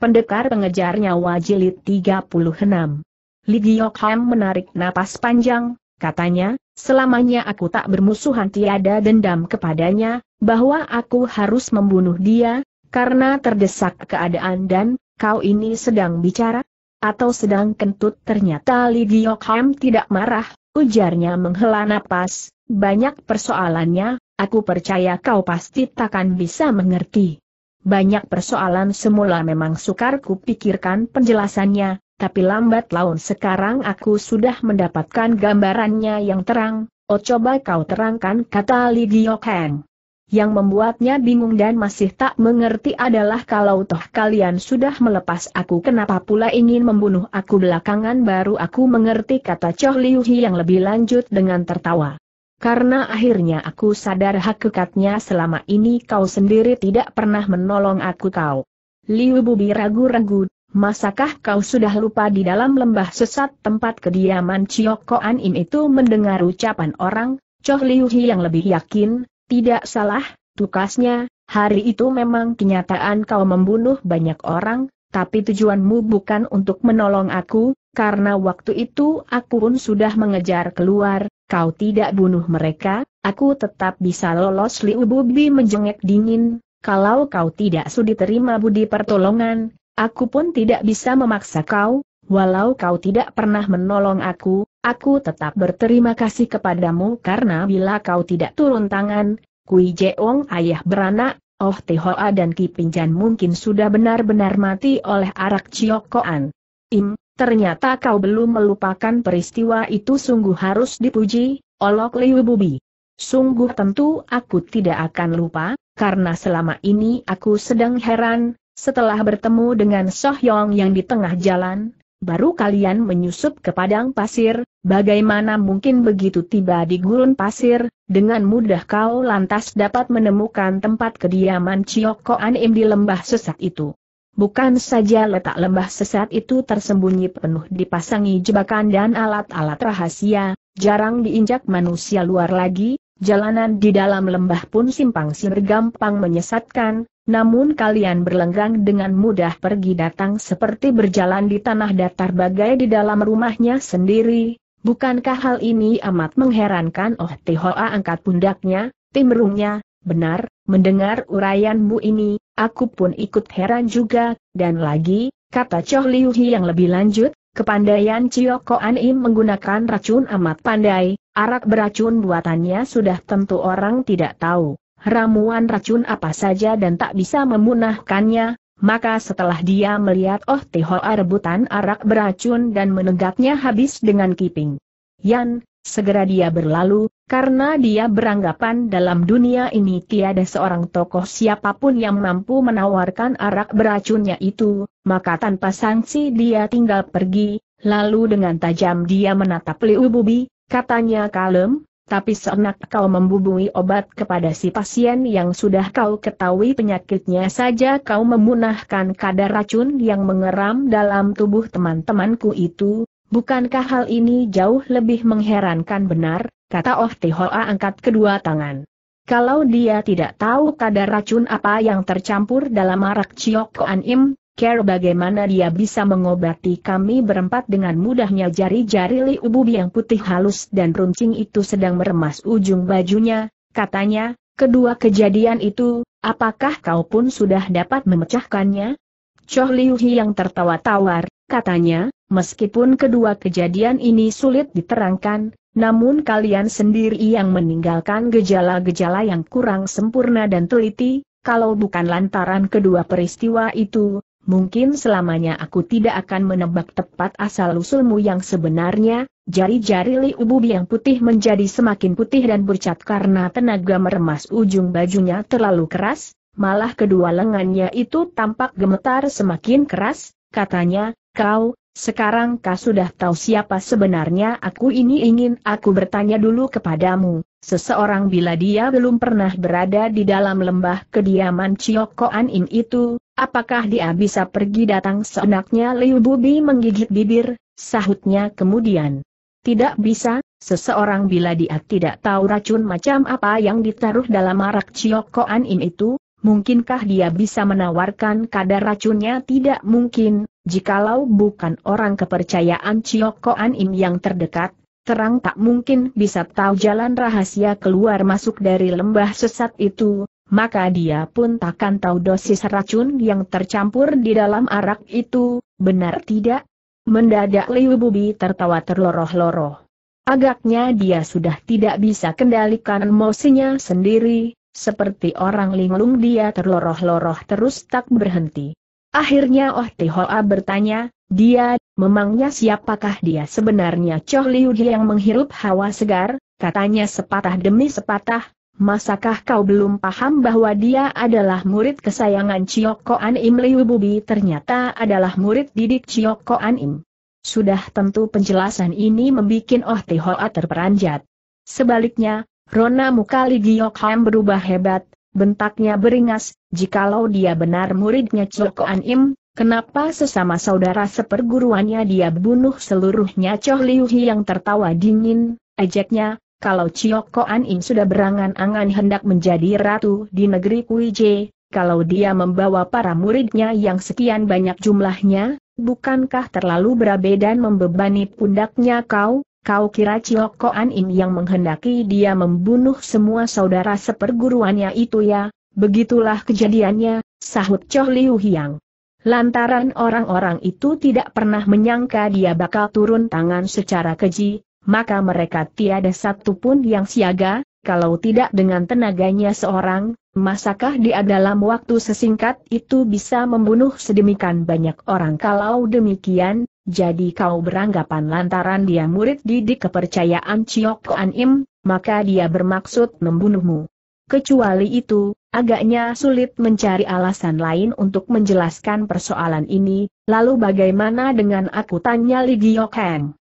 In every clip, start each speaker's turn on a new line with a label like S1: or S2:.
S1: Pendekar pengejar nyawa jilid 36. Li Ham menarik napas panjang, katanya, selamanya aku tak bermusuhan tiada dendam kepadanya, bahwa aku harus membunuh dia, karena terdesak keadaan dan, kau ini sedang bicara? Atau sedang kentut ternyata Li Ham tidak marah, ujarnya menghela napas, banyak persoalannya, aku percaya kau pasti takkan bisa mengerti. Banyak persoalan semula memang sukar kupikirkan penjelasannya, tapi lambat laun sekarang aku sudah mendapatkan gambarannya yang terang, oh coba kau terangkan kata Li Giokeng. Yang membuatnya bingung dan masih tak mengerti adalah kalau toh kalian sudah melepas aku kenapa pula ingin membunuh aku belakangan baru aku mengerti kata Choh Liu Hi yang lebih lanjut dengan tertawa. Karena akhirnya aku sadar hakikatnya selama ini kau sendiri tidak pernah menolong aku kau. Liu Bubi ragu-ragu, masakah kau sudah lupa di dalam lembah sesat tempat kediaman Chioko Anim itu mendengar ucapan orang, Choh Liu Hi yang lebih yakin, tidak salah, tukasnya, hari itu memang kenyataan kau membunuh banyak orang, tapi tujuanmu bukan untuk menolong aku, karena waktu itu aku pun sudah mengejar keluar, kau tidak bunuh mereka, aku tetap bisa lolos Liu Bubi menjengek dingin, kalau kau tidak sudi terima budi pertolongan, aku pun tidak bisa memaksa kau, walau kau tidak pernah menolong aku, aku tetap berterima kasih kepadamu karena bila kau tidak turun tangan, Kui Jeong ayah beranak, Oh Tihoa dan Ki Pinjan mungkin sudah benar-benar mati oleh arak Ciokoan. Im, ternyata kau belum melupakan peristiwa itu sungguh harus dipuji, olok Liu Bubi. Sungguh tentu aku tidak akan lupa, karena selama ini aku sedang heran, setelah bertemu dengan Sohyong yang di tengah jalan, baru kalian menyusup ke padang pasir, bagaimana mungkin begitu tiba di gurun pasir, dengan mudah kau lantas dapat menemukan tempat kediaman Chiyoko anim di lembah sesak itu. Bukan saja letak lembah sesat itu tersembunyi penuh dipasangi jebakan dan alat-alat rahasia, jarang diinjak manusia luar lagi, jalanan di dalam lembah pun simpang siur gampang menyesatkan, namun kalian berlenggang dengan mudah pergi datang seperti berjalan di tanah datar bagai di dalam rumahnya sendiri. Bukankah hal ini amat mengherankan? Oh Tihoa angkat pundaknya, timrungnya, benar, mendengar uraianmu ini, Aku pun ikut heran juga, dan lagi, kata Choh Liu yang lebih lanjut, kepandaian Chio Koan Im menggunakan racun amat pandai, arak beracun buatannya sudah tentu orang tidak tahu, ramuan racun apa saja dan tak bisa memunahkannya, maka setelah dia melihat Oh Tihoa rebutan arak beracun dan menegatkannya habis dengan kiping. Yan, segera dia berlalu, karena dia beranggapan dalam dunia ini tiada seorang tokoh siapapun yang mampu menawarkan arak beracunnya itu, maka tanpa sanksi dia tinggal pergi, lalu dengan tajam dia menatap Liu Bubi, katanya kalem, tapi seenak kau membubui obat kepada si pasien yang sudah kau ketahui penyakitnya saja kau memunahkan kadar racun yang mengeram dalam tubuh teman-temanku itu, bukankah hal ini jauh lebih mengherankan benar? kata Oh Tihoa angkat kedua tangan. Kalau dia tidak tahu kadar racun apa yang tercampur dalam arak Chiok Koan Im, care bagaimana dia bisa mengobati kami berempat dengan mudahnya jari-jari Li Ubu yang putih halus dan runcing itu sedang meremas ujung bajunya, katanya, kedua kejadian itu, apakah kau pun sudah dapat memecahkannya? Choh Liu Hi yang tertawa tawar, katanya, meskipun kedua kejadian ini sulit diterangkan, namun kalian sendiri yang meninggalkan gejala-gejala yang kurang sempurna dan teliti, kalau bukan lantaran kedua peristiwa itu, mungkin selamanya aku tidak akan menebak tepat asal-usulmu yang sebenarnya, jari-jari Li Ubu yang putih menjadi semakin putih dan bercat karena tenaga meremas ujung bajunya terlalu keras, malah kedua lengannya itu tampak gemetar semakin keras, katanya, kau, sekarang kau sudah tahu siapa sebenarnya aku ini ingin aku bertanya dulu kepadamu, seseorang bila dia belum pernah berada di dalam lembah kediaman Ciokoan In itu, apakah dia bisa pergi datang seenaknya Liu Bubi menggigit bibir, sahutnya kemudian. Tidak bisa, seseorang bila dia tidak tahu racun macam apa yang ditaruh dalam arak Ciokoan In itu, mungkinkah dia bisa menawarkan kadar racunnya tidak mungkin, jikalau bukan orang kepercayaan Ciokoan Im yang terdekat, terang tak mungkin bisa tahu jalan rahasia keluar masuk dari lembah sesat itu, maka dia pun takkan tahu dosis racun yang tercampur di dalam arak itu, benar tidak? Mendadak Liu Bubi tertawa terloroh-loroh. Agaknya dia sudah tidak bisa kendalikan emosinya sendiri, seperti orang linglung dia terloroh-loroh terus tak berhenti. Akhirnya Oh Tihoa bertanya, dia, memangnya siapakah dia sebenarnya Choh Liu yang menghirup hawa segar, katanya sepatah demi sepatah, masakah kau belum paham bahwa dia adalah murid kesayangan Chio Koan Im Liu Bubi ternyata adalah murid didik Chio Koan Im. Sudah tentu penjelasan ini membuat Oh Tihoa terperanjat. Sebaliknya, Rona muka Li Ham berubah hebat, bentaknya beringas, jikalau dia benar muridnya Cio An Im, kenapa sesama saudara seperguruannya dia bunuh seluruhnya Cio Liu Hi yang tertawa dingin, ejeknya, kalau Chioko An Im sudah berangan-angan hendak menjadi ratu di negeri Kuije, kalau dia membawa para muridnya yang sekian banyak jumlahnya, bukankah terlalu berabe dan membebani pundaknya kau? Kau kira Ciokoan Im yang menghendaki dia membunuh semua saudara seperguruannya itu ya? Begitulah kejadiannya, sahut Choh Liu Hiang. Lantaran orang-orang itu tidak pernah menyangka dia bakal turun tangan secara keji, maka mereka tiada satu pun yang siaga, kalau tidak dengan tenaganya seorang, masakah dia dalam waktu sesingkat itu bisa membunuh sedemikian banyak orang kalau demikian, jadi kau beranggapan lantaran dia murid didik kepercayaan Chiok Koan Im, maka dia bermaksud membunuhmu. Kecuali itu, agaknya sulit mencari alasan lain untuk menjelaskan persoalan ini, lalu bagaimana dengan aku tanya Li Heng?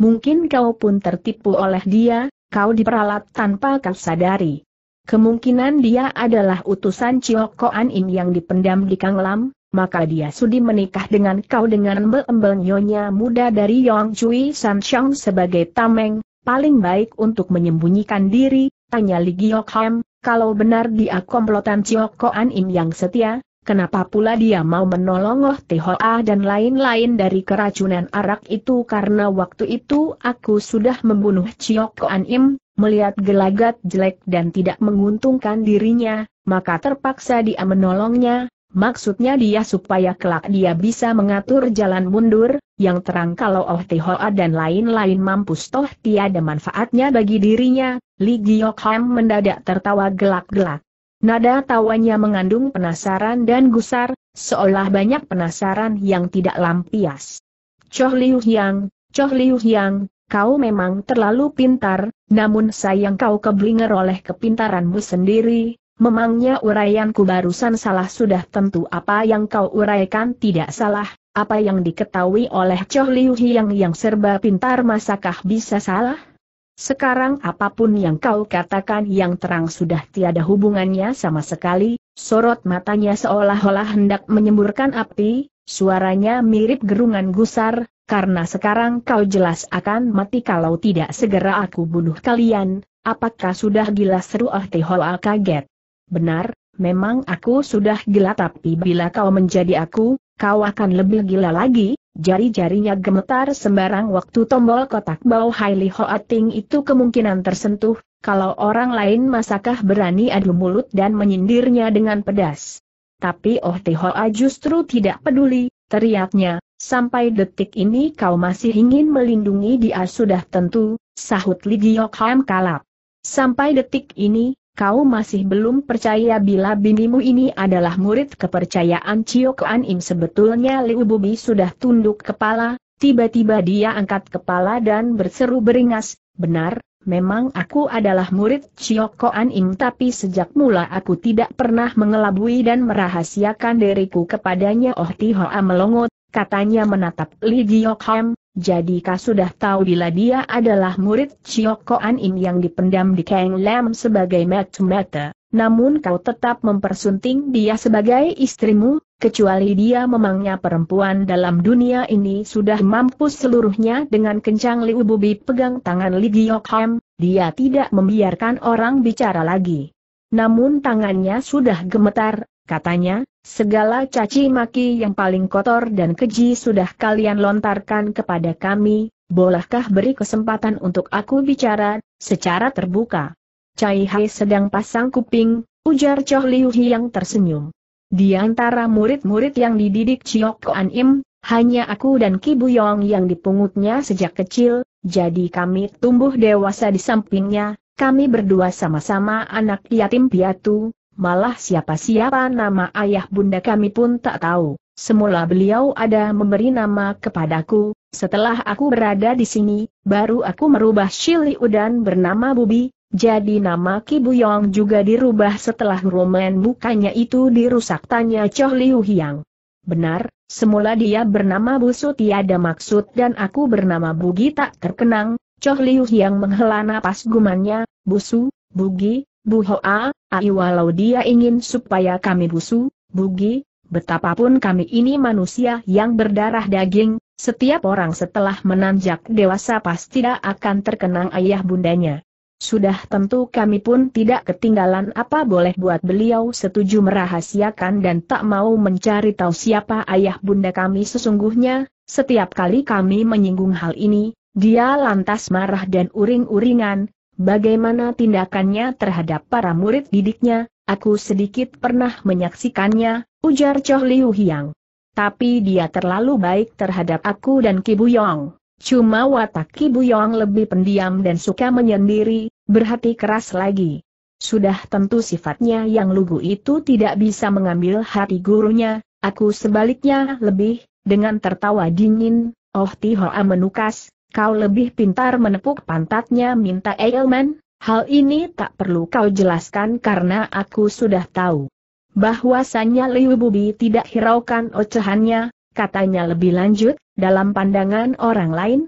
S1: Mungkin kau pun tertipu oleh dia, kau diperalat tanpa kau sadari. Kemungkinan dia adalah utusan Chiok Koan Im yang dipendam di Kang Lam, maka dia sudi menikah dengan kau dengan embel-embel nyonya muda dari Yong Chui San Shang sebagai tameng, paling baik untuk menyembunyikan diri, tanya Li Giok Ham, kalau benar dia komplotan Cio Koan Im yang setia, Kenapa pula dia mau menolong Oh Tehoa dan lain-lain dari keracunan arak itu karena waktu itu aku sudah membunuh Cio Koan Im, melihat gelagat jelek dan tidak menguntungkan dirinya, maka terpaksa dia menolongnya, Maksudnya dia supaya kelak dia bisa mengatur jalan mundur, yang terang kalau Oh Tihoa dan lain-lain mampus toh tiada manfaatnya bagi dirinya, Li Giokham mendadak tertawa gelak-gelak. Nada tawanya mengandung penasaran dan gusar, seolah banyak penasaran yang tidak lampias. Choh Liu Hyang, Choh Liu Hyang, kau memang terlalu pintar, namun sayang kau keblinger oleh kepintaranmu sendiri, Memangnya uraianku barusan salah sudah tentu apa yang kau uraikan tidak salah, apa yang diketahui oleh Choh Liu Hiang yang serba pintar masakah bisa salah? Sekarang apapun yang kau katakan yang terang sudah tiada hubungannya sama sekali, sorot matanya seolah-olah hendak menyemburkan api, suaranya mirip gerungan gusar, karena sekarang kau jelas akan mati kalau tidak segera aku bunuh kalian, apakah sudah gila seru Ah Tehoa ah, kaget. Benar, memang aku sudah gila tapi bila kau menjadi aku, kau akan lebih gila lagi, jari-jarinya gemetar sembarang waktu tombol kotak bau Hailey Hoating itu kemungkinan tersentuh, kalau orang lain masakah berani adu mulut dan menyindirnya dengan pedas. Tapi Oh Hoa justru tidak peduli, teriaknya, sampai detik ini kau masih ingin melindungi dia sudah tentu, sahut Li Giok Ham kalap. Sampai detik ini, kau masih belum percaya bila binimu ini adalah murid kepercayaan Cio Kuan Im sebetulnya Liu Bubi sudah tunduk kepala, tiba-tiba dia angkat kepala dan berseru beringas, benar, memang aku adalah murid Cio Kuan Im tapi sejak mula aku tidak pernah mengelabui dan merahasiakan diriku kepadanya Oh Tihoa melongot, katanya menatap Li Giyokham, jadi kau sudah tahu bila dia adalah murid Chioko An yang dipendam di Kang Lam sebagai mata-mata, namun kau tetap mempersunting dia sebagai istrimu, kecuali dia memangnya perempuan dalam dunia ini sudah mampu seluruhnya dengan kencang Liu Bubi pegang tangan Li dia tidak membiarkan orang bicara lagi. Namun tangannya sudah gemetar, katanya, Segala caci maki yang paling kotor dan keji sudah kalian lontarkan kepada kami, bolehkah beri kesempatan untuk aku bicara, secara terbuka. Cai Hai sedang pasang kuping, ujar Choh Liu yang tersenyum. Di antara murid-murid yang dididik Chiok Koan Im, hanya aku dan Ki Buyong yang dipungutnya sejak kecil, jadi kami tumbuh dewasa di sampingnya, kami berdua sama-sama anak yatim piatu, malah siapa-siapa nama ayah bunda kami pun tak tahu. Semula beliau ada memberi nama kepadaku, setelah aku berada di sini, baru aku merubah Shili Udan bernama Bubi, jadi nama Kibuyong juga dirubah setelah Roman bukannya itu dirusak tanya Choh Liu Hiang. Benar, semula dia bernama Busu tiada maksud dan aku bernama Bugi tak terkenang, Choh Liu Hiang menghela napas gumannya, Busu, Bugi, Bu Hoa, ai walau dia ingin supaya kami busu, bugi, betapapun kami ini manusia yang berdarah daging, setiap orang setelah menanjak dewasa pasti tidak akan terkenang ayah bundanya. Sudah tentu kami pun tidak ketinggalan apa boleh buat beliau setuju merahasiakan dan tak mau mencari tahu siapa ayah bunda kami sesungguhnya, setiap kali kami menyinggung hal ini, dia lantas marah dan uring-uringan, Bagaimana tindakannya terhadap para murid didiknya, aku sedikit pernah menyaksikannya, ujar Choh Liu Hiang. Tapi dia terlalu baik terhadap aku dan Kibuyong. Cuma watak Kibuyong lebih pendiam dan suka menyendiri, berhati keras lagi. Sudah tentu sifatnya yang lugu itu tidak bisa mengambil hati gurunya, aku sebaliknya lebih, dengan tertawa dingin, Oh Tihoa menukas, kau lebih pintar menepuk pantatnya minta Eilman, hal ini tak perlu kau jelaskan karena aku sudah tahu. Bahwasannya Liu Bubi tidak hiraukan ocehannya, katanya lebih lanjut, dalam pandangan orang lain,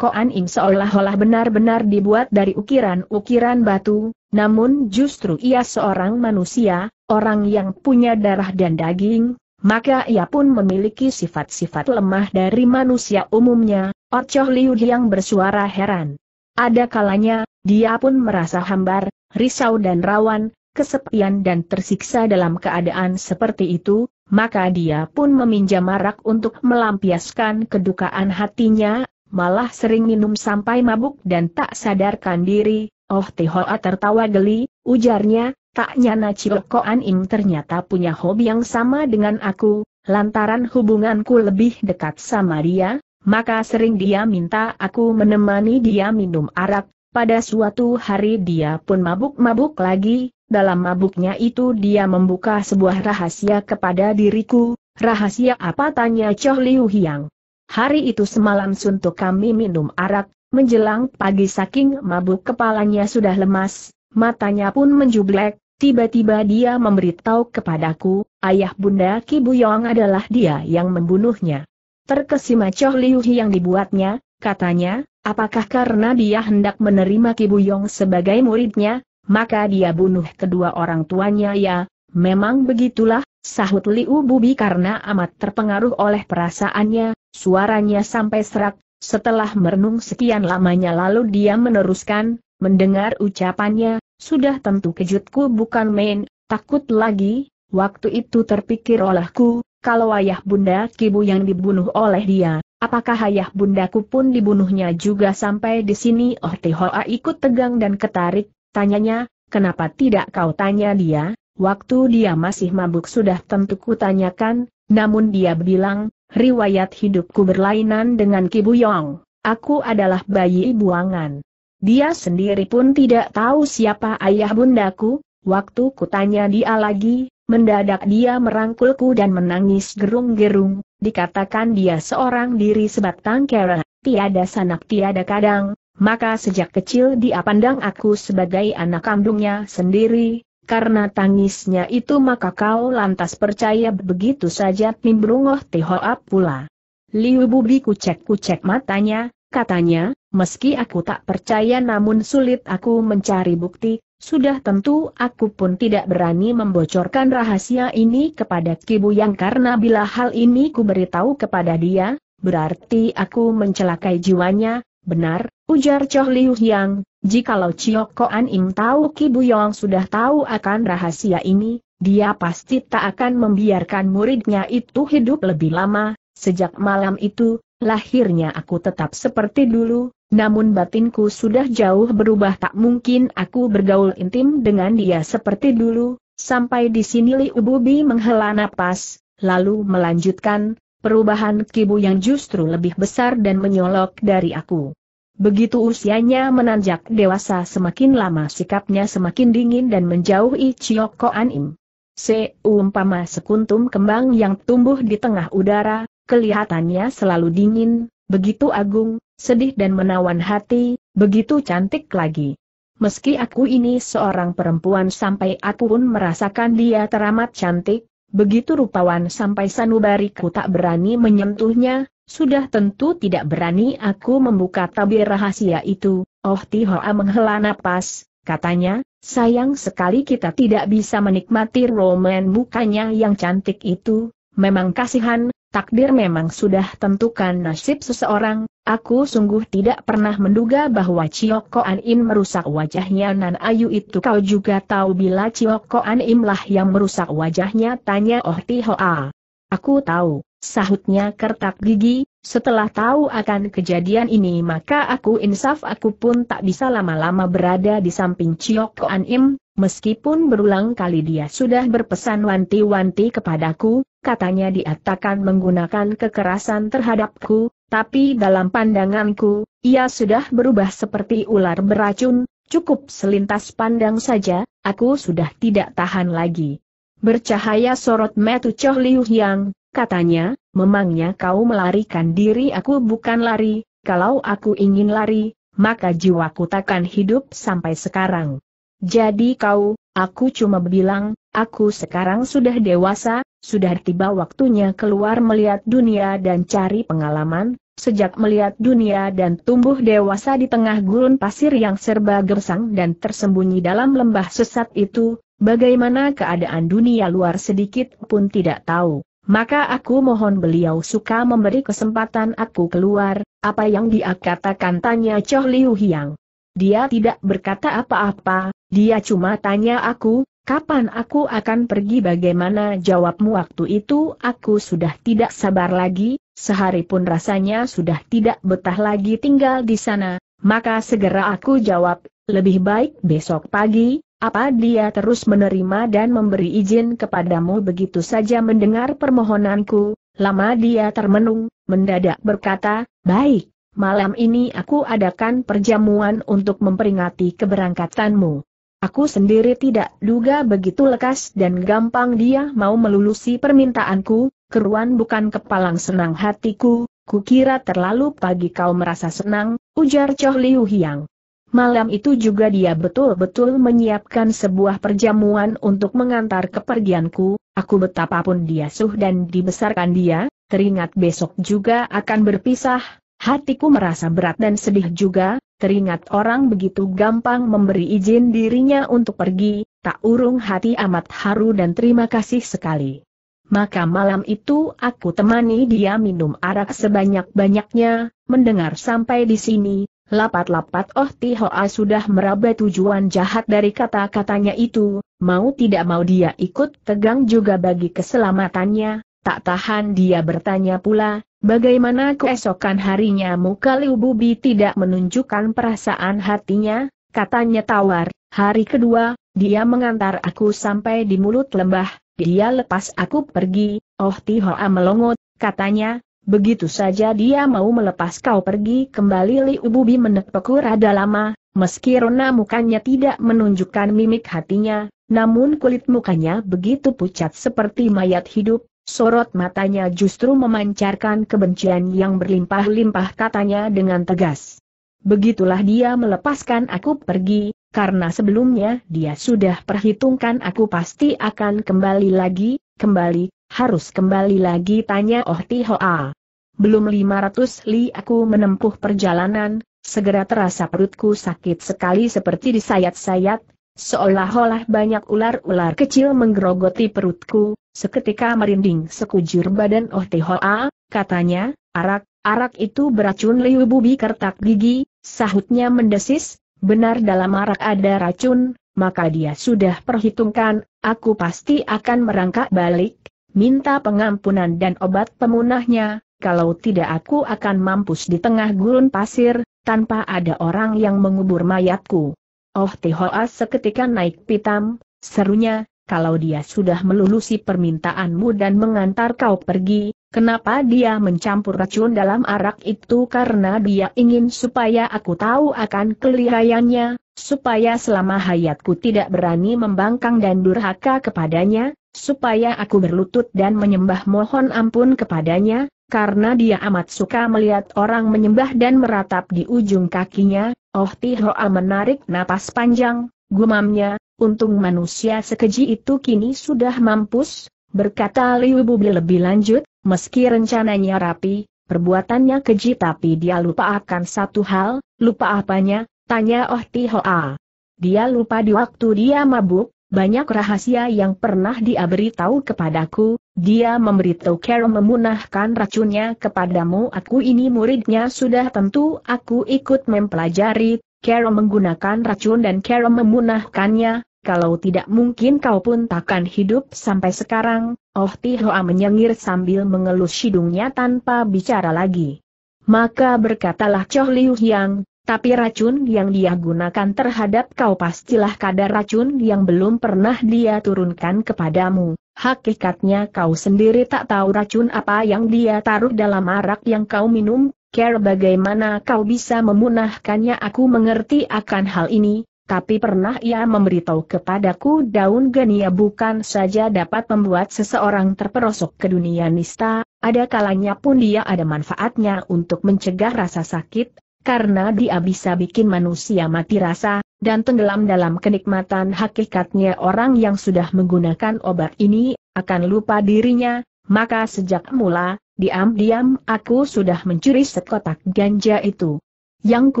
S1: Koan Im seolah-olah benar-benar dibuat dari ukiran-ukiran batu, namun justru ia seorang manusia, orang yang punya darah dan daging, maka ia pun memiliki sifat-sifat lemah dari manusia umumnya, Orcoh Liu yang bersuara heran. Ada kalanya, dia pun merasa hambar, risau dan rawan, kesepian dan tersiksa dalam keadaan seperti itu, maka dia pun meminjam arak untuk melampiaskan kedukaan hatinya, malah sering minum sampai mabuk dan tak sadarkan diri, Oh Tihoa tertawa geli, ujarnya, tak nyana Ciokoan Im ternyata punya hobi yang sama dengan aku, lantaran hubunganku lebih dekat sama dia, maka sering dia minta aku menemani dia minum arak, pada suatu hari dia pun mabuk-mabuk lagi, dalam mabuknya itu dia membuka sebuah rahasia kepada diriku, rahasia apa tanya Choh Liu Hiang. Hari itu semalam suntuk kami minum arak, menjelang pagi saking mabuk kepalanya sudah lemas, matanya pun menjublek, tiba-tiba dia memberitahu kepadaku, ayah bunda Kibuyong adalah dia yang membunuhnya terkesima Choh Liu yang dibuatnya, katanya, apakah karena dia hendak menerima Ki Kibuyong sebagai muridnya, maka dia bunuh kedua orang tuanya ya, memang begitulah, sahut Liu Bubi karena amat terpengaruh oleh perasaannya, suaranya sampai serak, setelah merenung sekian lamanya lalu dia meneruskan, mendengar ucapannya, sudah tentu kejutku bukan main, takut lagi, waktu itu terpikir olehku, kalau ayah bunda Kibu yang dibunuh oleh dia, apakah ayah bundaku pun dibunuhnya juga sampai di sini? Oh Tihoa ikut tegang dan ketarik, tanyanya, kenapa tidak kau tanya dia? Waktu dia masih mabuk sudah tentu kutanyakan, namun dia bilang, riwayat hidupku berlainan dengan Kibu Yong. Aku adalah bayi buangan. Dia sendiri pun tidak tahu siapa ayah bundaku, waktu kutanya dia lagi, Mendadak dia merangkulku dan menangis gerung-gerung, dikatakan dia seorang diri sebatang kera, tiada sanak tiada kadang, maka sejak kecil dia pandang aku sebagai anak kandungnya sendiri, karena tangisnya itu maka kau lantas percaya begitu saja Pimbrungoh tihoap pula. Liu Bubi kucek-kucek matanya, katanya, meski aku tak percaya namun sulit aku mencari bukti, sudah tentu aku pun tidak berani membocorkan rahasia ini kepada Kibu yang karena bila hal ini ku beritahu kepada dia, berarti aku mencelakai jiwanya, benar, ujar Choh Liu Hyang, jikalau Chiok Koan Im tahu Kibu Yong sudah tahu akan rahasia ini, dia pasti tak akan membiarkan muridnya itu hidup lebih lama, sejak malam itu, lahirnya aku tetap seperti dulu, namun batinku sudah jauh berubah tak mungkin aku bergaul intim dengan dia seperti dulu, sampai di sini Li Ububi menghela napas, lalu melanjutkan, perubahan Kibu yang justru lebih besar dan menyolok dari aku. Begitu usianya menanjak dewasa semakin lama sikapnya semakin dingin dan menjauhi Chiyoko Anim. Seumpama sekuntum kembang yang tumbuh di tengah udara, kelihatannya selalu dingin, begitu agung, sedih dan menawan hati, begitu cantik lagi. Meski aku ini seorang perempuan sampai aku pun merasakan dia teramat cantik, begitu rupawan sampai sanubariku tak berani menyentuhnya, sudah tentu tidak berani aku membuka tabir rahasia itu, Oh Tihoa menghela napas, katanya, sayang sekali kita tidak bisa menikmati roman mukanya yang cantik itu, memang kasihan, takdir memang sudah tentukan nasib seseorang, aku sungguh tidak pernah menduga bahwa Cioko Koan Im merusak wajahnya Nan Ayu itu kau juga tahu bila Cioko Koan Im lah yang merusak wajahnya tanya Oh Ti Hoa. Aku tahu, sahutnya kertak gigi, setelah tahu akan kejadian ini maka aku insaf aku pun tak bisa lama-lama berada di samping Cioko Koan Im, Meskipun berulang kali dia sudah berpesan wanti-wanti kepadaku, katanya dia takkan menggunakan kekerasan terhadapku, tapi dalam pandanganku, ia sudah berubah seperti ular beracun, cukup selintas pandang saja, aku sudah tidak tahan lagi. Bercahaya sorot metu Choh Liu Yang, katanya, memangnya kau melarikan diri aku bukan lari, kalau aku ingin lari, maka jiwaku takkan hidup sampai sekarang. Jadi kau, aku cuma bilang, aku sekarang sudah dewasa, sudah tiba waktunya keluar melihat dunia dan cari pengalaman, sejak melihat dunia dan tumbuh dewasa di tengah gurun pasir yang serba gersang dan tersembunyi dalam lembah sesat itu, bagaimana keadaan dunia luar sedikit pun tidak tahu. Maka aku mohon beliau suka memberi kesempatan aku keluar, apa yang dia katakan tanya Choh Liu Hiang dia tidak berkata apa-apa, dia cuma tanya aku, kapan aku akan pergi bagaimana jawabmu waktu itu aku sudah tidak sabar lagi, sehari pun rasanya sudah tidak betah lagi tinggal di sana, maka segera aku jawab, lebih baik besok pagi, apa dia terus menerima dan memberi izin kepadamu begitu saja mendengar permohonanku, lama dia termenung, mendadak berkata, baik, malam ini aku adakan perjamuan untuk memperingati keberangkatanmu. Aku sendiri tidak duga begitu lekas dan gampang dia mau melulusi permintaanku, keruan bukan kepalang senang hatiku, kukira terlalu pagi kau merasa senang, ujar Choh Liu Hiang. Malam itu juga dia betul-betul menyiapkan sebuah perjamuan untuk mengantar kepergianku, aku betapapun dia suh dan dibesarkan dia, teringat besok juga akan berpisah, Hatiku merasa berat dan sedih juga, teringat orang begitu gampang memberi izin dirinya untuk pergi, tak urung hati amat haru dan terima kasih sekali. Maka malam itu aku temani dia minum arak sebanyak-banyaknya, mendengar sampai di sini, lapat-lapat Oh Tihoa sudah meraba tujuan jahat dari kata-katanya itu, mau tidak mau dia ikut tegang juga bagi keselamatannya, tak tahan dia bertanya pula, Bagaimana keesokan harinya muka Liu Bubi tidak menunjukkan perasaan hatinya, katanya tawar, hari kedua, dia mengantar aku sampai di mulut lembah, dia lepas aku pergi, oh Tihoa melongot, katanya, begitu saja dia mau melepas kau pergi kembali Liu Bubi menepuk rada lama, Meski rona mukanya tidak menunjukkan mimik hatinya, namun kulit mukanya begitu pucat seperti mayat hidup, Sorot matanya justru memancarkan kebencian yang berlimpah-limpah katanya dengan tegas. Begitulah dia melepaskan aku pergi, karena sebelumnya dia sudah perhitungkan aku pasti akan kembali lagi, kembali, harus kembali lagi tanya Oh Tihoa. Belum 500 li aku menempuh perjalanan, segera terasa perutku sakit sekali seperti disayat-sayat, seolah-olah banyak ular-ular kecil menggerogoti perutku, Seketika merinding sekujur badan Oh tehoa katanya, arak, arak itu beracun Liu Bubi kertak gigi, sahutnya mendesis, benar dalam arak ada racun, maka dia sudah perhitungkan, aku pasti akan merangkak balik, minta pengampunan dan obat pemunahnya, kalau tidak aku akan mampus di tengah gurun pasir, tanpa ada orang yang mengubur mayatku. Oh tehoa seketika naik pitam, serunya, kalau dia sudah melulusi permintaanmu dan mengantar kau pergi, kenapa dia mencampur racun dalam arak itu karena dia ingin supaya aku tahu akan kelirayannya, supaya selama hayatku tidak berani membangkang dan durhaka kepadanya, supaya aku berlutut dan menyembah mohon ampun kepadanya, karena dia amat suka melihat orang menyembah dan meratap di ujung kakinya, Oh Tihoa menarik napas panjang, Gumamnya, untung manusia sekeji itu kini sudah mampus, berkata Liu Bubi lebih lanjut, meski rencananya rapi, perbuatannya keji tapi dia lupa akan satu hal, lupa apanya, tanya Oh Ti Hoa. Dia lupa di waktu dia mabuk, banyak rahasia yang pernah dia beritahu kepadaku, dia memberitahu Carol memunahkan racunnya kepadamu aku ini muridnya sudah tentu aku ikut mempelajari, Kero menggunakan racun dan Kero memunahkannya, kalau tidak mungkin kau pun takkan hidup sampai sekarang, Oh Tihoa menyengir sambil mengelus hidungnya tanpa bicara lagi. Maka berkatalah Choh Liu Hyang, tapi racun yang dia gunakan terhadap kau pastilah kadar racun yang belum pernah dia turunkan kepadamu. Hakikatnya kau sendiri tak tahu racun apa yang dia taruh dalam arak yang kau minum, Care bagaimana kau bisa memunahkannya aku mengerti akan hal ini, tapi pernah ia memberitahu kepadaku daun genia bukan saja dapat membuat seseorang terperosok ke dunia nista, ada kalanya pun dia ada manfaatnya untuk mencegah rasa sakit, karena dia bisa bikin manusia mati rasa, dan tenggelam dalam kenikmatan hakikatnya orang yang sudah menggunakan obat ini, akan lupa dirinya, maka sejak mula, diam-diam aku sudah mencuri sekotak ganja itu. Yang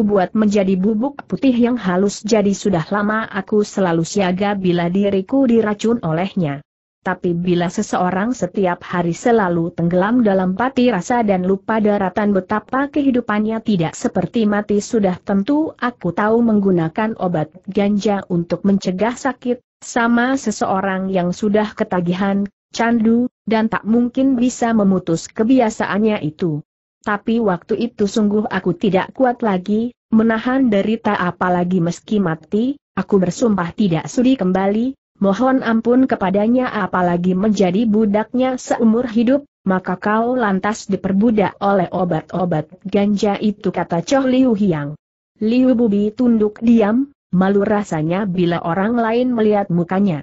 S1: kubuat menjadi bubuk putih yang halus jadi sudah lama aku selalu siaga bila diriku diracun olehnya. Tapi bila seseorang setiap hari selalu tenggelam dalam pati rasa dan lupa daratan betapa kehidupannya tidak seperti mati sudah tentu aku tahu menggunakan obat ganja untuk mencegah sakit, sama seseorang yang sudah ketagihan, candu, dan tak mungkin bisa memutus kebiasaannya itu. Tapi waktu itu sungguh aku tidak kuat lagi, menahan derita apalagi meski mati, aku bersumpah tidak sudi kembali, mohon ampun kepadanya apalagi menjadi budaknya seumur hidup, maka kau lantas diperbudak oleh obat-obat ganja itu kata Choh Liu Hiang. Liu Bubi tunduk diam, malu rasanya bila orang lain melihat mukanya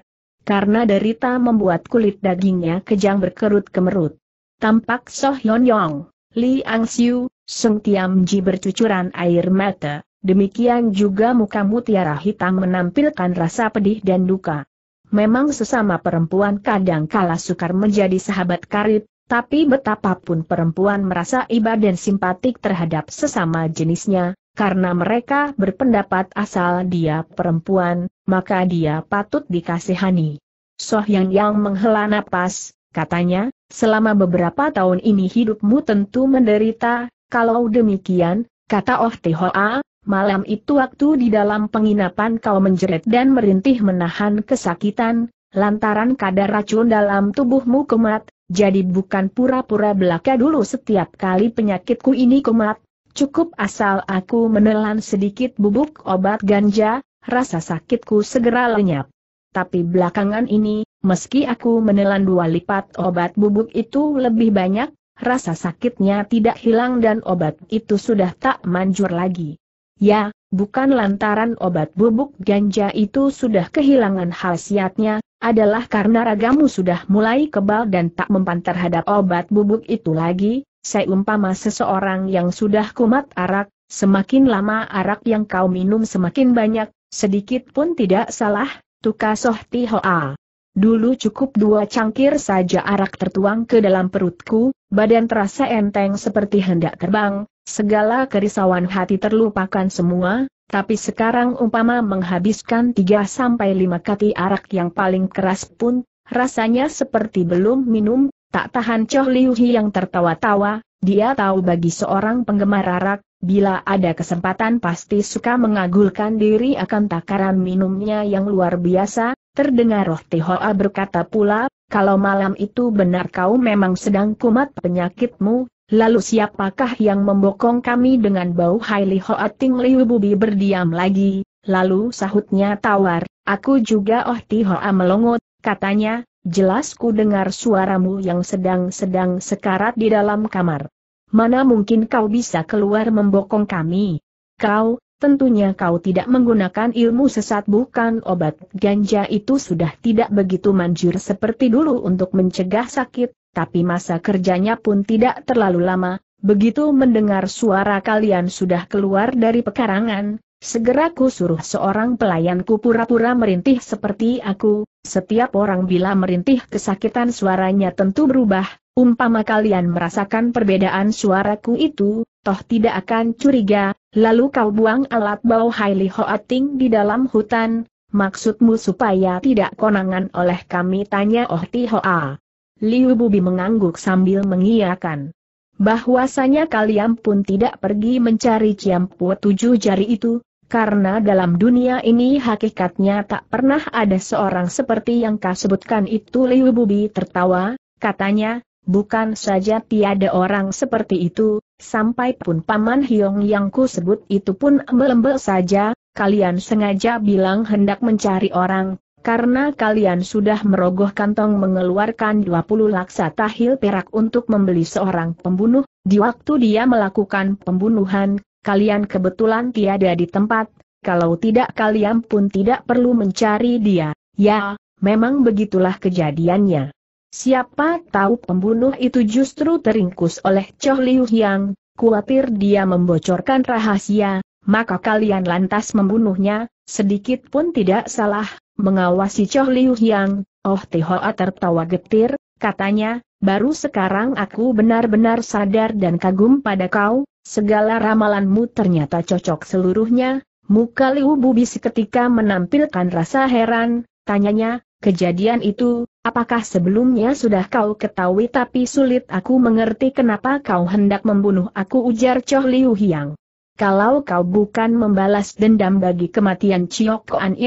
S1: karena derita membuat kulit dagingnya kejang berkerut kemerut. Tampak Soh Yon Yong, Li Ang Siu, Sung Tiam Ji bercucuran air mata, demikian juga muka mutiara hitam menampilkan rasa pedih dan duka. Memang sesama perempuan kadang kala sukar menjadi sahabat karib, tapi betapapun perempuan merasa iba dan simpatik terhadap sesama jenisnya, karena mereka berpendapat asal dia perempuan, maka dia patut dikasihani. Soh Yang Yang menghela napas, katanya, selama beberapa tahun ini hidupmu tentu menderita, kalau demikian, kata Oh Hoa, malam itu waktu di dalam penginapan kau menjerit dan merintih menahan kesakitan, lantaran kadar racun dalam tubuhmu kumat, jadi bukan pura-pura belaka dulu setiap kali penyakitku ini kumat, Cukup asal aku menelan sedikit bubuk obat ganja, rasa sakitku segera lenyap. Tapi belakangan ini, meski aku menelan dua lipat obat bubuk itu lebih banyak, rasa sakitnya tidak hilang dan obat itu sudah tak manjur lagi. Ya, bukan lantaran obat bubuk ganja itu sudah kehilangan khasiatnya, adalah karena ragamu sudah mulai kebal dan tak mempan terhadap obat bubuk itu lagi, seumpama seseorang yang sudah kumat arak, semakin lama arak yang kau minum semakin banyak, sedikit pun tidak salah, tukasoh soh tihoa. Dulu cukup dua cangkir saja arak tertuang ke dalam perutku, badan terasa enteng seperti hendak terbang, segala kerisauan hati terlupakan semua, tapi sekarang umpama menghabiskan tiga sampai lima kati arak yang paling keras pun, rasanya seperti belum minum, Tak tahan Choh Liu Hi yang tertawa-tawa, dia tahu bagi seorang penggemar arak, bila ada kesempatan pasti suka mengagulkan diri akan takaran minumnya yang luar biasa, terdengar roh Tihoa berkata pula, kalau malam itu benar kau memang sedang kumat penyakitmu, lalu siapakah yang membokong kami dengan bau Hai Li Hoa Ting Liu Bubi berdiam lagi, lalu sahutnya tawar, aku juga Oh Tihoa melongot, katanya, Jelas ku dengar suaramu yang sedang-sedang sekarat di dalam kamar. Mana mungkin kau bisa keluar membokong kami? Kau, tentunya kau tidak menggunakan ilmu sesat bukan obat ganja itu sudah tidak begitu manjur seperti dulu untuk mencegah sakit, tapi masa kerjanya pun tidak terlalu lama, Begitu mendengar suara kalian sudah keluar dari pekarangan, Segera ku suruh seorang pelayanku pura-pura merintih seperti aku, setiap orang bila merintih kesakitan suaranya tentu berubah, umpama kalian merasakan perbedaan suaraku itu, toh tidak akan curiga, lalu kau buang alat bau Haili Hoating di dalam hutan, maksudmu supaya tidak konangan oleh kami tanya Oh Ti Hoa. Liu Bubi mengangguk sambil mengiyakan bahwasanya kalian pun tidak pergi mencari Ciampu tujuh jari itu, karena dalam dunia ini hakikatnya tak pernah ada seorang seperti yang kau sebutkan itu Liu Bubi tertawa, katanya, bukan saja tiada orang seperti itu, sampai pun Paman Hiong yang ku sebut itu pun embel saja, kalian sengaja bilang hendak mencari orang, karena kalian sudah merogoh kantong mengeluarkan 20 laksa tahil perak untuk membeli seorang pembunuh, di waktu dia melakukan pembunuhan, kalian kebetulan tiada di tempat, kalau tidak kalian pun tidak perlu mencari dia, ya, memang begitulah kejadiannya. Siapa tahu pembunuh itu justru teringkus oleh Choh Liu Yang, khawatir dia membocorkan rahasia, maka kalian lantas membunuhnya, sedikit pun tidak salah, Mengawasi Choh Liu Hyang, Oh Hoa tertawa getir, katanya, baru sekarang aku benar-benar sadar dan kagum pada kau, segala ramalanmu ternyata cocok seluruhnya, muka Liu Bubi seketika menampilkan rasa heran, tanyanya, kejadian itu, apakah sebelumnya sudah kau ketahui tapi sulit aku mengerti kenapa kau hendak membunuh aku ujar Choh Liu Hyang. Kalau kau bukan membalas dendam bagi kematian Chiok Koan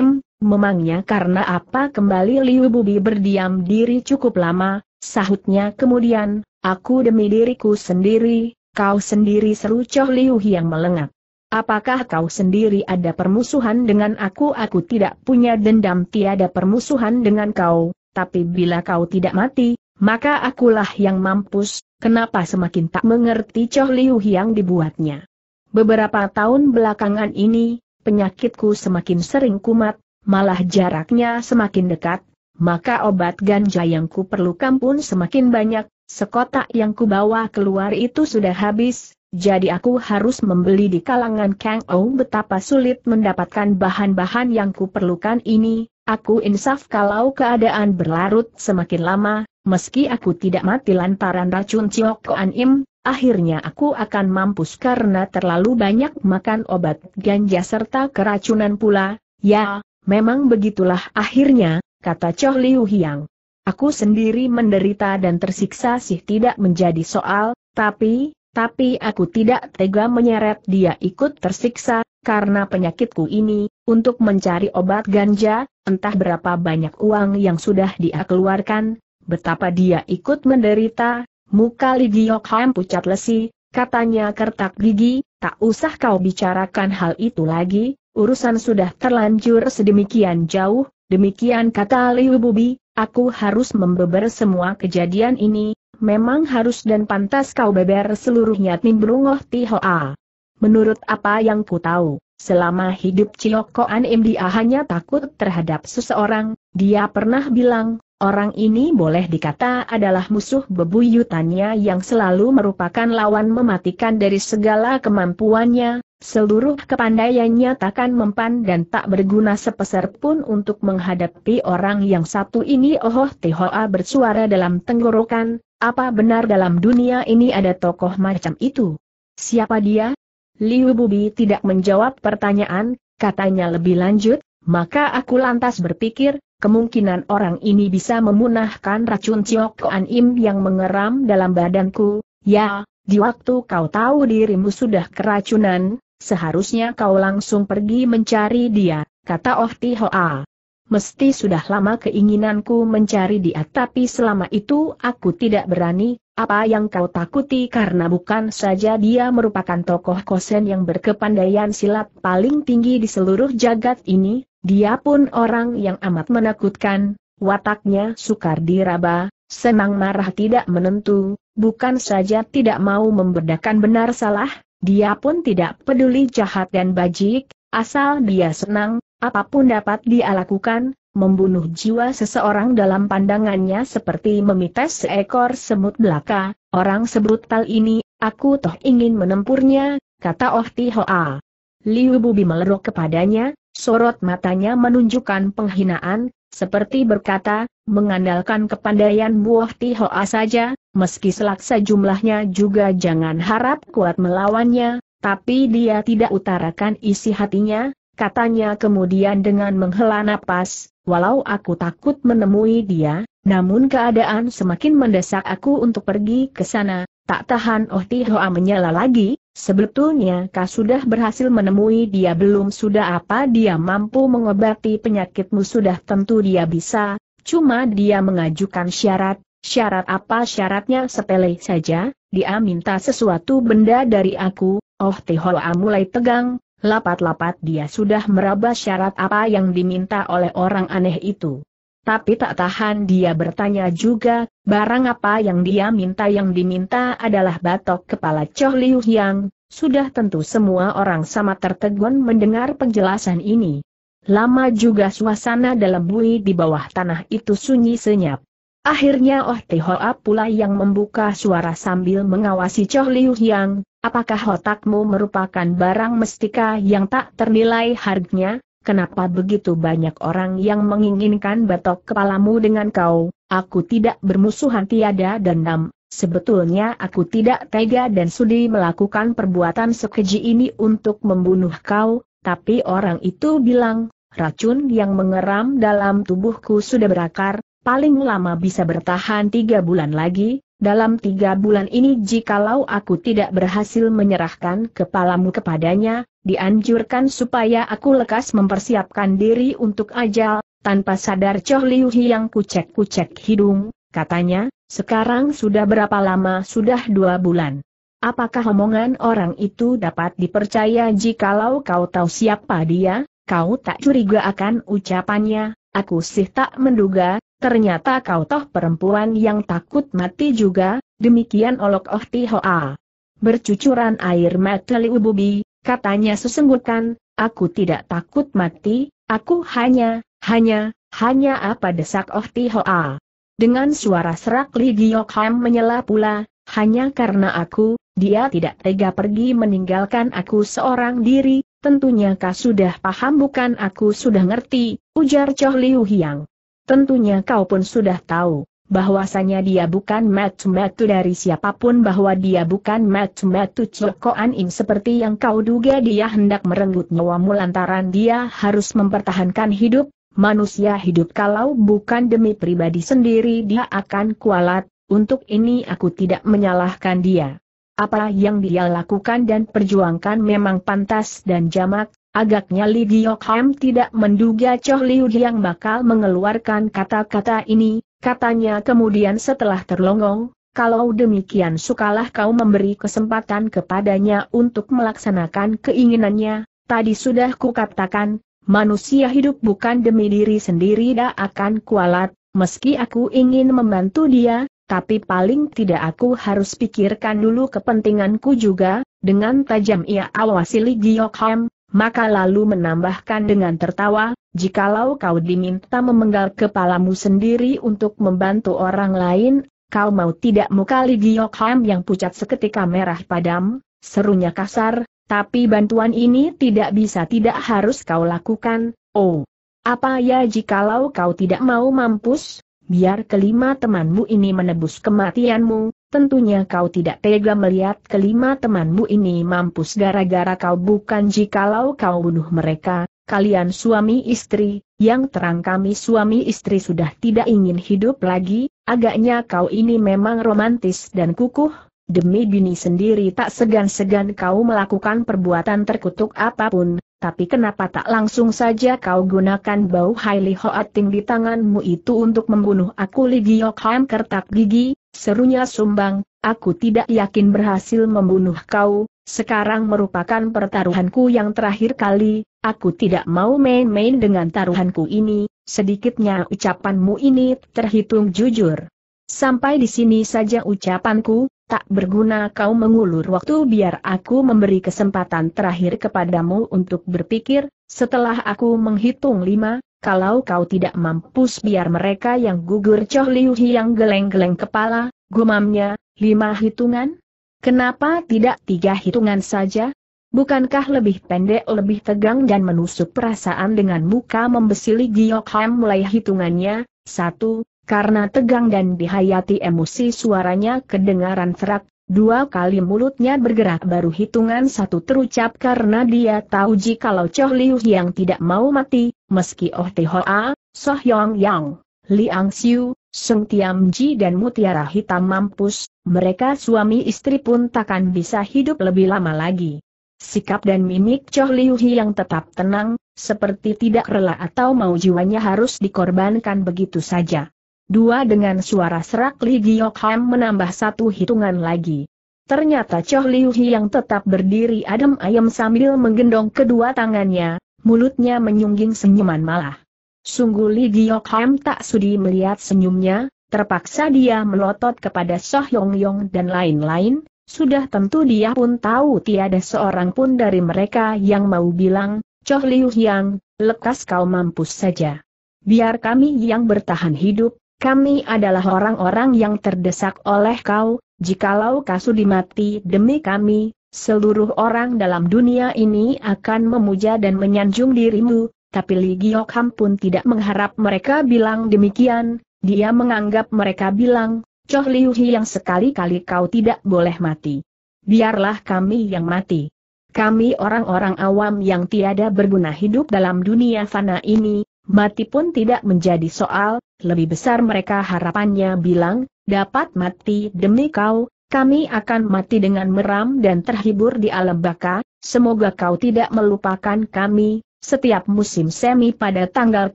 S1: Memangnya karena apa kembali Liu Bubi berdiam diri cukup lama, sahutnya kemudian, aku demi diriku sendiri, kau sendiri seru Choh Liu yang melengak. Apakah kau sendiri ada permusuhan dengan aku? Aku tidak punya dendam tiada permusuhan dengan kau, tapi bila kau tidak mati, maka akulah yang mampus, kenapa semakin tak mengerti Choh Liu yang dibuatnya. Beberapa tahun belakangan ini, penyakitku semakin sering kumat, malah jaraknya semakin dekat, maka obat ganja yang ku perlukan pun semakin banyak, sekotak yang ku bawa keluar itu sudah habis, jadi aku harus membeli di kalangan Kang Ou betapa sulit mendapatkan bahan-bahan yang ku perlukan ini, aku insaf kalau keadaan berlarut semakin lama, meski aku tidak mati lantaran racun Ciok Koan Im, Akhirnya aku akan mampus karena terlalu banyak makan obat ganja serta keracunan pula, ya, Memang begitulah akhirnya, kata Choh Liu Hiang. Aku sendiri menderita dan tersiksa sih tidak menjadi soal, tapi, tapi aku tidak tega menyeret dia ikut tersiksa, karena penyakitku ini, untuk mencari obat ganja, entah berapa banyak uang yang sudah dia keluarkan, betapa dia ikut menderita, muka Li Giok Ham pucat lesi, katanya kertak gigi, tak usah kau bicarakan hal itu lagi, urusan sudah terlanjur sedemikian jauh, demikian kata Liu Bubi, aku harus membeber semua kejadian ini, memang harus dan pantas kau beber seluruhnya Timbrungoh Tihoa. Menurut apa yang ku tahu, selama hidup Ciokoan Im dia hanya takut terhadap seseorang, dia pernah bilang, orang ini boleh dikata adalah musuh bebuyutannya yang selalu merupakan lawan mematikan dari segala kemampuannya, Seluruh kepandaiannya takkan mempan dan tak berguna sepeser pun untuk menghadapi orang yang satu ini Ohoh Tihoa bersuara dalam tenggorokan, apa benar dalam dunia ini ada tokoh macam itu? Siapa dia? Liu Bubi tidak menjawab pertanyaan, katanya lebih lanjut, maka aku lantas berpikir, kemungkinan orang ini bisa memunahkan racun Ciok Koan Im yang mengeram dalam badanku, ya, di waktu kau tahu dirimu sudah keracunan, Seharusnya kau langsung pergi mencari dia, kata Oh Tihoa. Mesti sudah lama keinginanku mencari dia tapi selama itu aku tidak berani, apa yang kau takuti karena bukan saja dia merupakan tokoh kosen yang berkepandaian silat paling tinggi di seluruh jagat ini, dia pun orang yang amat menakutkan, wataknya sukar diraba, senang marah tidak menentu, bukan saja tidak mau membedakan benar salah, dia pun tidak peduli jahat dan bajik, asal dia senang, apapun dapat dia lakukan, membunuh jiwa seseorang dalam pandangannya seperti memites seekor semut belaka, orang sebrutal ini, aku toh ingin menempurnya, kata Oh Tihoa. Liu Bubi meleruk kepadanya, sorot matanya menunjukkan penghinaan, seperti berkata, mengandalkan kepandaian buah oh Tihoa saja, meski selaksa jumlahnya juga jangan harap kuat melawannya, tapi dia tidak utarakan isi hatinya, katanya kemudian dengan menghela napas, walau aku takut menemui dia, namun keadaan semakin mendesak aku untuk pergi ke sana, tak tahan Oh Tihoa menyala lagi, Sebetulnya kau sudah berhasil menemui dia belum sudah apa dia mampu mengobati penyakitmu sudah tentu dia bisa, cuma dia mengajukan syarat, Syarat apa syaratnya sepele saja, dia minta sesuatu benda dari aku, oh Tihoa mulai tegang, lapat-lapat dia sudah meraba syarat apa yang diminta oleh orang aneh itu. Tapi tak tahan dia bertanya juga, barang apa yang dia minta yang diminta adalah batok kepala Choh Liu Yang, sudah tentu semua orang sama tertegun mendengar penjelasan ini. Lama juga suasana dalam bui di bawah tanah itu sunyi senyap. Akhirnya Oh Tehoa pula yang membuka suara sambil mengawasi Choh Liu Yang, apakah otakmu merupakan barang mestika yang tak ternilai harganya? Kenapa begitu banyak orang yang menginginkan batok kepalamu dengan kau? Aku tidak bermusuhan tiada dendam. Sebetulnya aku tidak tega dan sudi melakukan perbuatan sekeji ini untuk membunuh kau, tapi orang itu bilang, racun yang mengeram dalam tubuhku sudah berakar, paling lama bisa bertahan tiga bulan lagi, dalam tiga bulan ini jikalau aku tidak berhasil menyerahkan kepalamu kepadanya, dianjurkan supaya aku lekas mempersiapkan diri untuk ajal, tanpa sadar Choh Liu yang kucek-kucek hidung, katanya, sekarang sudah berapa lama sudah dua bulan. Apakah omongan orang itu dapat dipercaya jikalau kau tahu siapa dia, kau tak curiga akan ucapannya, aku sih tak menduga, ternyata kau toh perempuan yang takut mati juga, demikian olok Oh Tihoa. Bercucuran air mata ububi, katanya sesenggukan, aku tidak takut mati, aku hanya, hanya, hanya apa desak Oh Tihoa. Dengan suara serak Li Gyokham menyela pula, hanya karena aku, dia tidak tega pergi meninggalkan aku seorang diri, tentunya kau sudah paham bukan aku sudah ngerti, ujar Choh Liu Hiang. Tentunya kau pun sudah tahu, bahwasanya dia bukan metu-metu dari siapapun bahwa dia bukan metu-metu Cokoan Im seperti yang kau duga dia hendak merenggut nyawamu lantaran dia harus mempertahankan hidup, manusia hidup kalau bukan demi pribadi sendiri dia akan kualat, untuk ini aku tidak menyalahkan dia. Apa yang dia lakukan dan perjuangkan memang pantas dan jamak, Agaknya Li Giokham tidak menduga Choh Liu yang bakal mengeluarkan kata-kata ini, katanya kemudian setelah terlongong, kalau demikian sukalah kau memberi kesempatan kepadanya untuk melaksanakan keinginannya, tadi sudah kukatakan, manusia hidup bukan demi diri sendiri dah akan kualat, meski aku ingin membantu dia, tapi paling tidak aku harus pikirkan dulu kepentinganku juga, dengan tajam ia awasi Li Giokham, maka lalu menambahkan dengan tertawa, jikalau kau diminta memenggal kepalamu sendiri untuk membantu orang lain, kau mau tidak muka Ligi Ham yang pucat seketika merah padam, serunya kasar, tapi bantuan ini tidak bisa tidak harus kau lakukan, oh. Apa ya jikalau kau tidak mau mampus, biar kelima temanmu ini menebus kematianmu, Tentunya kau tidak tega melihat kelima temanmu ini mampus gara-gara kau bukan jikalau kau bunuh mereka, kalian suami istri, yang terang kami suami istri sudah tidak ingin hidup lagi, agaknya kau ini memang romantis dan kukuh, demi bini sendiri tak segan-segan kau melakukan perbuatan terkutuk apapun, tapi kenapa tak langsung saja kau gunakan bau Hai Li Hoating di tanganmu itu untuk membunuh aku Li Giok Ham kertak gigi, serunya sumbang, aku tidak yakin berhasil membunuh kau, sekarang merupakan pertaruhanku yang terakhir kali, aku tidak mau main-main dengan taruhanku ini, sedikitnya ucapanmu ini terhitung jujur. Sampai di sini saja ucapanku, Tak berguna kau mengulur waktu biar aku memberi kesempatan terakhir kepadamu untuk berpikir, setelah aku menghitung lima, kalau kau tidak mampus biar mereka yang gugur Choh Liu yang geleng-geleng kepala, gumamnya, lima hitungan? Kenapa tidak tiga hitungan saja? Bukankah lebih pendek lebih tegang dan menusuk perasaan dengan muka membesili Giok Ham mulai hitungannya, satu, karena tegang dan dihayati emosi suaranya kedengaran serak, dua kali mulutnya bergerak baru hitungan satu terucap karena dia tahu jikalau Choh Liu yang tidak mau mati, meski Oh Hoa, Soh Yong Yang, Liang Xiu, Sung Tiam Ji dan Mutiara Hitam mampus, mereka suami istri pun takkan bisa hidup lebih lama lagi. Sikap dan mimik Choh Liu yang tetap tenang, seperti tidak rela atau mau jiwanya harus dikorbankan begitu saja. Dua dengan suara serak Li Ham menambah satu hitungan lagi. Ternyata Choh Liu Hi yang tetap berdiri adem ayam sambil menggendong kedua tangannya, mulutnya menyungging senyuman malah. Sungguh Li Ham tak sudi melihat senyumnya, terpaksa dia melotot kepada Soh Yong Yong dan lain-lain, sudah tentu dia pun tahu tiada seorang pun dari mereka yang mau bilang, Choh Liu yang, lekas kau mampus saja. Biar kami yang bertahan hidup, kami adalah orang-orang yang terdesak oleh kau, jikalau kasu dimati demi kami, seluruh orang dalam dunia ini akan memuja dan menyanjung dirimu, tapi Li Giokham pun tidak mengharap mereka bilang demikian, dia menganggap mereka bilang, Choh Liu Hi yang sekali-kali kau tidak boleh mati. Biarlah kami yang mati. Kami orang-orang awam yang tiada berguna hidup dalam dunia fana ini, Mati pun tidak menjadi soal, lebih besar mereka harapannya bilang, dapat mati demi kau, kami akan mati dengan meram dan terhibur di alam baka, semoga kau tidak melupakan kami, setiap musim semi pada tanggal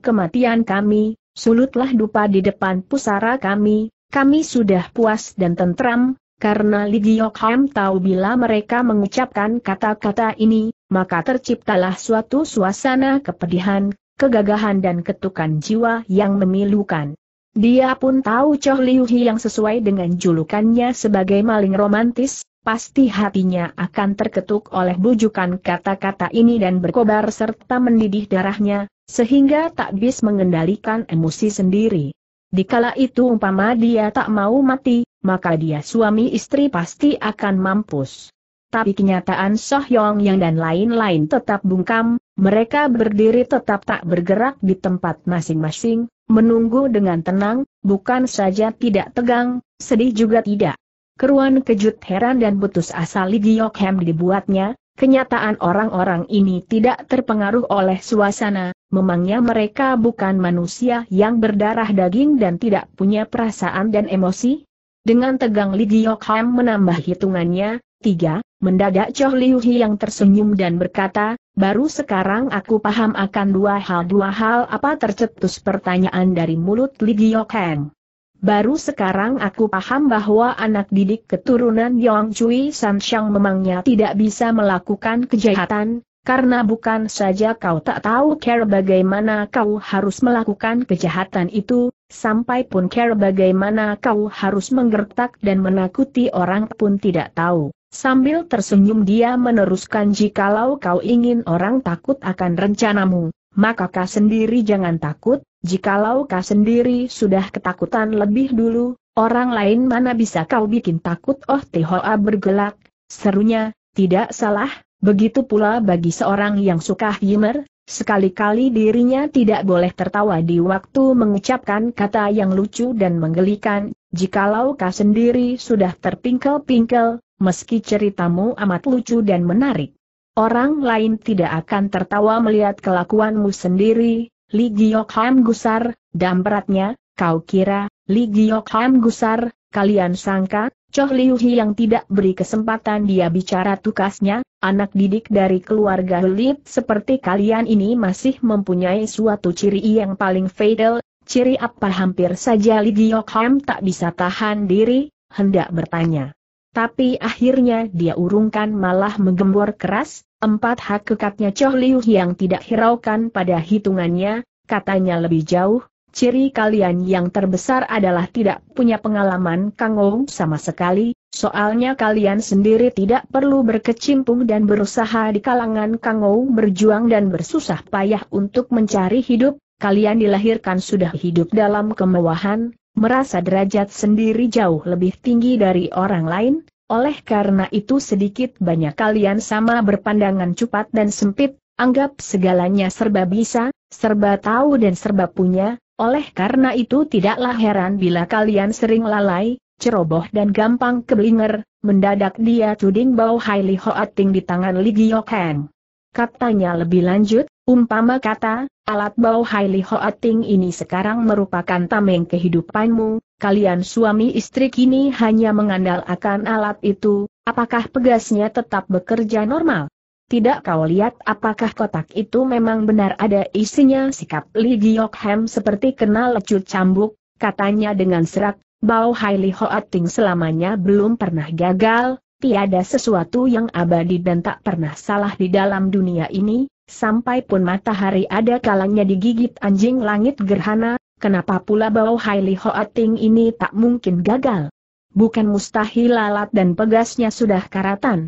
S1: kematian kami, sulutlah dupa di depan pusara kami, kami sudah puas dan tentram, karena Li tahu bila mereka mengucapkan kata-kata ini, maka terciptalah suatu suasana kepedihan, kegagahan dan ketukan jiwa yang memilukan. Dia pun tahu Choh Liu Hi yang sesuai dengan julukannya sebagai maling romantis, pasti hatinya akan terketuk oleh bujukan kata-kata ini dan berkobar serta mendidih darahnya, sehingga tak bisa mengendalikan emosi sendiri. Di kala itu umpama dia tak mau mati, maka dia suami istri pasti akan mampus. Tapi kenyataan Soh Yong Yang dan lain-lain tetap bungkam, mereka berdiri tetap tak bergerak di tempat masing-masing, menunggu dengan tenang, bukan saja tidak tegang, sedih juga tidak. Keruan kejut heran dan putus asa Li dibuatnya, kenyataan orang-orang ini tidak terpengaruh oleh suasana, memangnya mereka bukan manusia yang berdarah daging dan tidak punya perasaan dan emosi? Dengan tegang Li menambah hitungannya, tiga, mendadak Choh Liu yang tersenyum dan berkata, Baru sekarang aku paham akan dua hal dua hal apa tercetus pertanyaan dari mulut Li Giokeng. Baru sekarang aku paham bahwa anak didik keturunan Yong Cui Shang memangnya tidak bisa melakukan kejahatan, karena bukan saja kau tak tahu cara bagaimana kau harus melakukan kejahatan itu, sampai pun cara bagaimana kau harus menggertak dan menakuti orang pun tidak tahu. Sambil tersenyum dia meneruskan jikalau kau ingin orang takut akan rencanamu, maka kau sendiri jangan takut, jikalau kau sendiri sudah ketakutan lebih dulu, orang lain mana bisa kau bikin takut oh tihoa bergelak, serunya, tidak salah, Begitu pula bagi seorang yang suka humor, sekali-kali dirinya tidak boleh tertawa di waktu mengucapkan kata yang lucu dan menggelikan, jikalau kau sendiri sudah terpingkel-pingkel, meski ceritamu amat lucu dan menarik. Orang lain tidak akan tertawa melihat kelakuanmu sendiri, Li gusar, dan beratnya, kau kira, Li gusar, kalian sangka, Choh Liu Hi yang tidak beri kesempatan dia bicara tukasnya, anak didik dari keluarga Lip seperti kalian ini masih mempunyai suatu ciri yang paling fatal, ciri apa hampir saja Li Ham tak bisa tahan diri, hendak bertanya. Tapi akhirnya dia urungkan malah menggembor keras, empat hak kekatnya Choh Liu yang tidak hiraukan pada hitungannya, katanya lebih jauh, Ciri kalian yang terbesar adalah tidak punya pengalaman kangou sama sekali, soalnya kalian sendiri tidak perlu berkecimpung dan berusaha di kalangan kangou berjuang dan bersusah payah untuk mencari hidup, kalian dilahirkan sudah hidup dalam kemewahan, merasa derajat sendiri jauh lebih tinggi dari orang lain, oleh karena itu sedikit banyak kalian sama berpandangan cupat dan sempit, anggap segalanya serba bisa, serba tahu dan serba punya, oleh karena itu tidaklah heran bila kalian sering lalai, ceroboh dan gampang keblinger, mendadak dia tuding bau Haili Hoating di tangan Li Heng. Katanya lebih lanjut, umpama kata, alat bau Haili Hoating ini sekarang merupakan tameng kehidupanmu, kalian suami istri kini hanya mengandalkan alat itu, apakah pegasnya tetap bekerja normal? Tidak kau lihat apakah kotak itu memang benar ada isinya sikap Li Giokham seperti kenal lecut cambuk, katanya dengan serak, Bao Hai Li Hoating selamanya belum pernah gagal, tiada sesuatu yang abadi dan tak pernah salah di dalam dunia ini, sampai pun matahari ada kalanya digigit anjing langit gerhana, kenapa pula Bao Hai Li Hoating ini tak mungkin gagal? Bukan mustahil lalat dan pegasnya sudah karatan,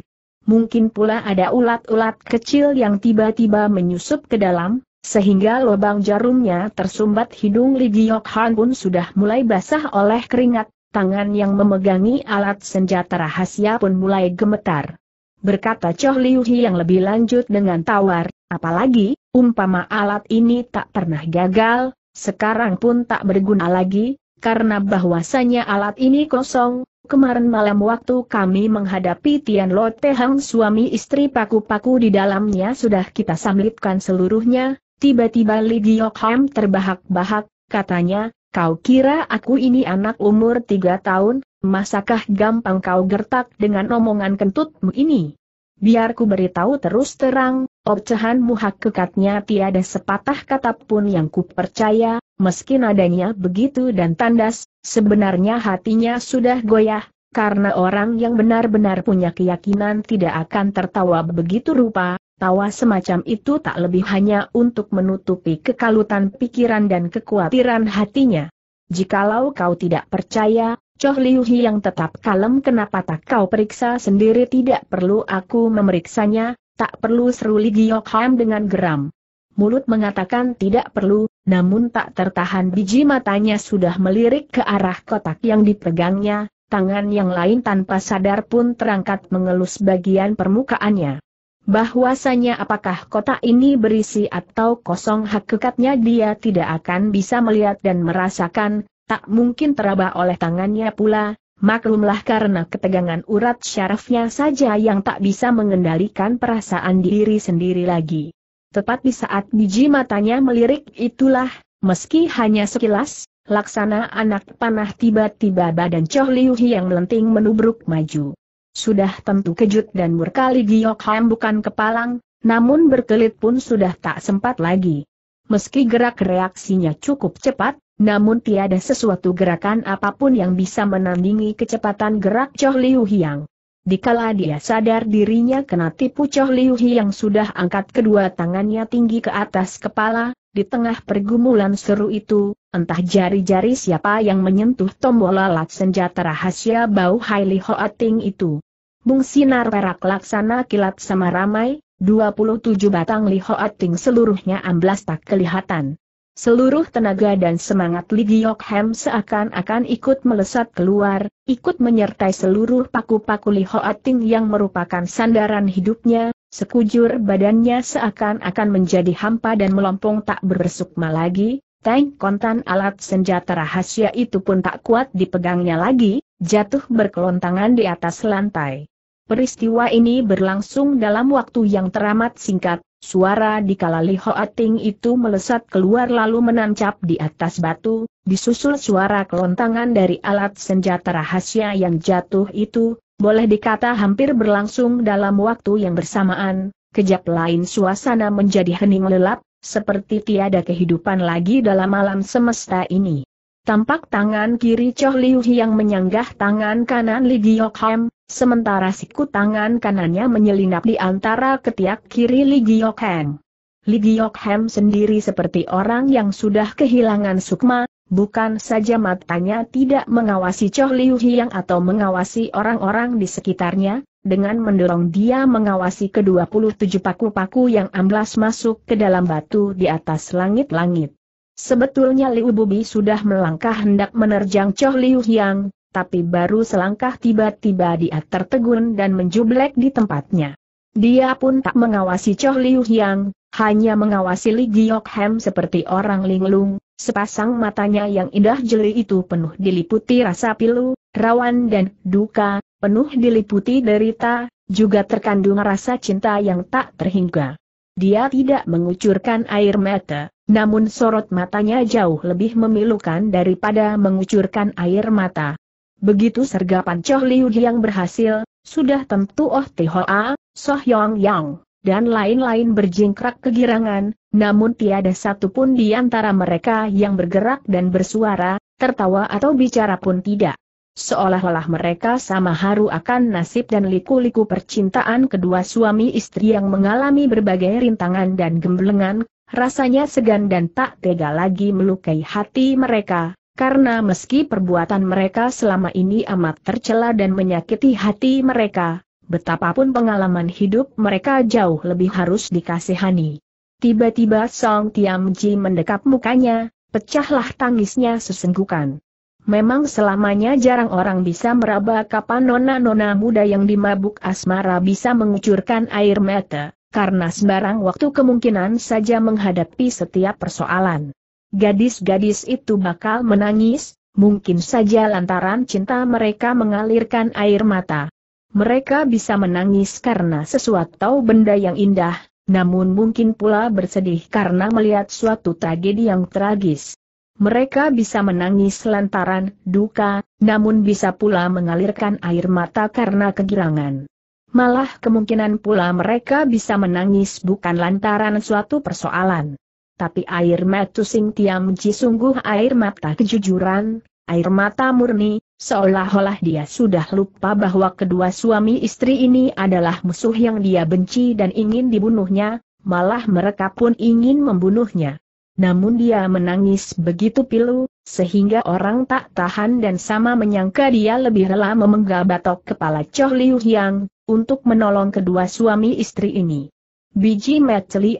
S1: mungkin pula ada ulat-ulat kecil yang tiba-tiba menyusup ke dalam, sehingga lubang jarumnya tersumbat hidung Li Giok Han pun sudah mulai basah oleh keringat, tangan yang memegangi alat senjata rahasia pun mulai gemetar. Berkata Choh Liu Hi yang lebih lanjut dengan tawar, apalagi, umpama alat ini tak pernah gagal, sekarang pun tak berguna lagi, karena bahwasanya alat ini kosong, kemarin malam waktu kami menghadapi Tian Lo Tehang suami istri paku-paku di dalamnya sudah kita samlitkan seluruhnya, tiba-tiba Li Ham terbahak-bahak, katanya, kau kira aku ini anak umur tiga tahun, masakah gampang kau gertak dengan omongan kentutmu ini? Biar ku beritahu terus terang, ocehan muhak kekatnya tiada sepatah kata pun yang ku percaya, meski nadanya begitu dan tandas, sebenarnya hatinya sudah goyah, karena orang yang benar-benar punya keyakinan tidak akan tertawa begitu rupa, tawa semacam itu tak lebih hanya untuk menutupi kekalutan pikiran dan kekhawatiran hatinya. Jikalau kau tidak percaya, Choh Liu yang tetap kalem kenapa tak kau periksa sendiri tidak perlu aku memeriksanya, tak perlu seru Li Giok Ham dengan geram. Mulut mengatakan tidak perlu, namun tak tertahan biji matanya sudah melirik ke arah kotak yang dipegangnya, tangan yang lain tanpa sadar pun terangkat mengelus bagian permukaannya. Bahwasanya apakah kotak ini berisi atau kosong hakikatnya dia tidak akan bisa melihat dan merasakan, tak mungkin teraba oleh tangannya pula, maklumlah karena ketegangan urat syarafnya saja yang tak bisa mengendalikan perasaan diri sendiri lagi. Tepat di saat biji matanya melirik itulah, meski hanya sekilas, laksana anak panah tiba-tiba badan Choh Liu yang melenting menubruk maju. Sudah tentu kejut dan berkali Giok Ham bukan kepalang, namun berkelit pun sudah tak sempat lagi. Meski gerak reaksinya cukup cepat, namun tiada sesuatu gerakan apapun yang bisa menandingi kecepatan gerak Choh Liu Hiang. Dikala dia sadar dirinya kena tipu Choh Liu Hiang sudah angkat kedua tangannya tinggi ke atas kepala, di tengah pergumulan seru itu, entah jari-jari siapa yang menyentuh tombol lalat senjata rahasia bau Haili Hoating itu. Bung Sinar Perak Laksana Kilat sama ramai, 27 batang Li Hoating seluruhnya amblas tak kelihatan. Seluruh tenaga dan semangat Li Giok Hem seakan-akan ikut melesat keluar, ikut menyertai seluruh paku-paku Li Hoating yang merupakan sandaran hidupnya, sekujur badannya seakan-akan menjadi hampa dan melompong tak bersukma lagi, tank kontan alat senjata rahasia itu pun tak kuat dipegangnya lagi, jatuh berkelontangan di atas lantai. Peristiwa ini berlangsung dalam waktu yang teramat singkat, suara di kala Li Hoating itu melesat keluar lalu menancap di atas batu, disusul suara kelontangan dari alat senjata rahasia yang jatuh itu, boleh dikata hampir berlangsung dalam waktu yang bersamaan, kejap lain suasana menjadi hening lelap, seperti tiada kehidupan lagi dalam alam semesta ini. Tampak tangan kiri Choh Liu yang menyanggah tangan kanan Li Giok Hem, sementara siku tangan kanannya menyelinap di antara ketiak kiri Li Giok Hem. Li Giok Hem sendiri seperti orang yang sudah kehilangan sukma, bukan saja matanya tidak mengawasi Choh Liu yang atau mengawasi orang-orang di sekitarnya, dengan mendorong dia mengawasi ke-27 paku-paku yang amblas masuk ke dalam batu di atas langit-langit. Sebetulnya Liu Bubi sudah melangkah hendak menerjang Choh Liu Hyang, tapi baru selangkah tiba-tiba dia tertegun dan menjublek di tempatnya. Dia pun tak mengawasi Choh Liu Hyang, hanya mengawasi Li Giok Hem seperti orang linglung, sepasang matanya yang indah jeli itu penuh diliputi rasa pilu, rawan dan duka, penuh diliputi derita, juga terkandung rasa cinta yang tak terhingga. Dia tidak mengucurkan air mata namun sorot matanya jauh lebih memilukan daripada mengucurkan air mata. Begitu sergapan Choh Liu yang berhasil, sudah tentu Oh Tihoa, Soh Yong Yang, dan lain-lain berjingkrak kegirangan, namun tiada satupun di antara mereka yang bergerak dan bersuara, tertawa atau bicara pun tidak. Seolah-olah mereka sama haru akan nasib dan liku-liku percintaan kedua suami istri yang mengalami berbagai rintangan dan gemblengan, Rasanya segan dan tak tega lagi melukai hati mereka, karena meski perbuatan mereka selama ini amat tercela dan menyakiti hati mereka, betapapun pengalaman hidup mereka jauh lebih harus dikasihani. Tiba-tiba Song Tiam Ji mendekap mukanya, pecahlah tangisnya sesenggukan. Memang selamanya jarang orang bisa meraba kapan nona-nona muda yang dimabuk asmara bisa mengucurkan air mata karena sembarang waktu kemungkinan saja menghadapi setiap persoalan. Gadis-gadis itu bakal menangis, mungkin saja lantaran cinta mereka mengalirkan air mata. Mereka bisa menangis karena sesuatu benda yang indah, namun mungkin pula bersedih karena melihat suatu tragedi yang tragis. Mereka bisa menangis lantaran duka, namun bisa pula mengalirkan air mata karena kegirangan. Malah kemungkinan pula mereka bisa menangis bukan lantaran suatu persoalan. Tapi air mata Sing Tiam Ji sungguh air mata kejujuran, air mata murni, seolah-olah dia sudah lupa bahwa kedua suami istri ini adalah musuh yang dia benci dan ingin dibunuhnya, malah mereka pun ingin membunuhnya namun dia menangis begitu pilu, sehingga orang tak tahan dan sama menyangka dia lebih rela memenggal batok kepala Choh Liu Hyang, untuk menolong kedua suami istri ini. Biji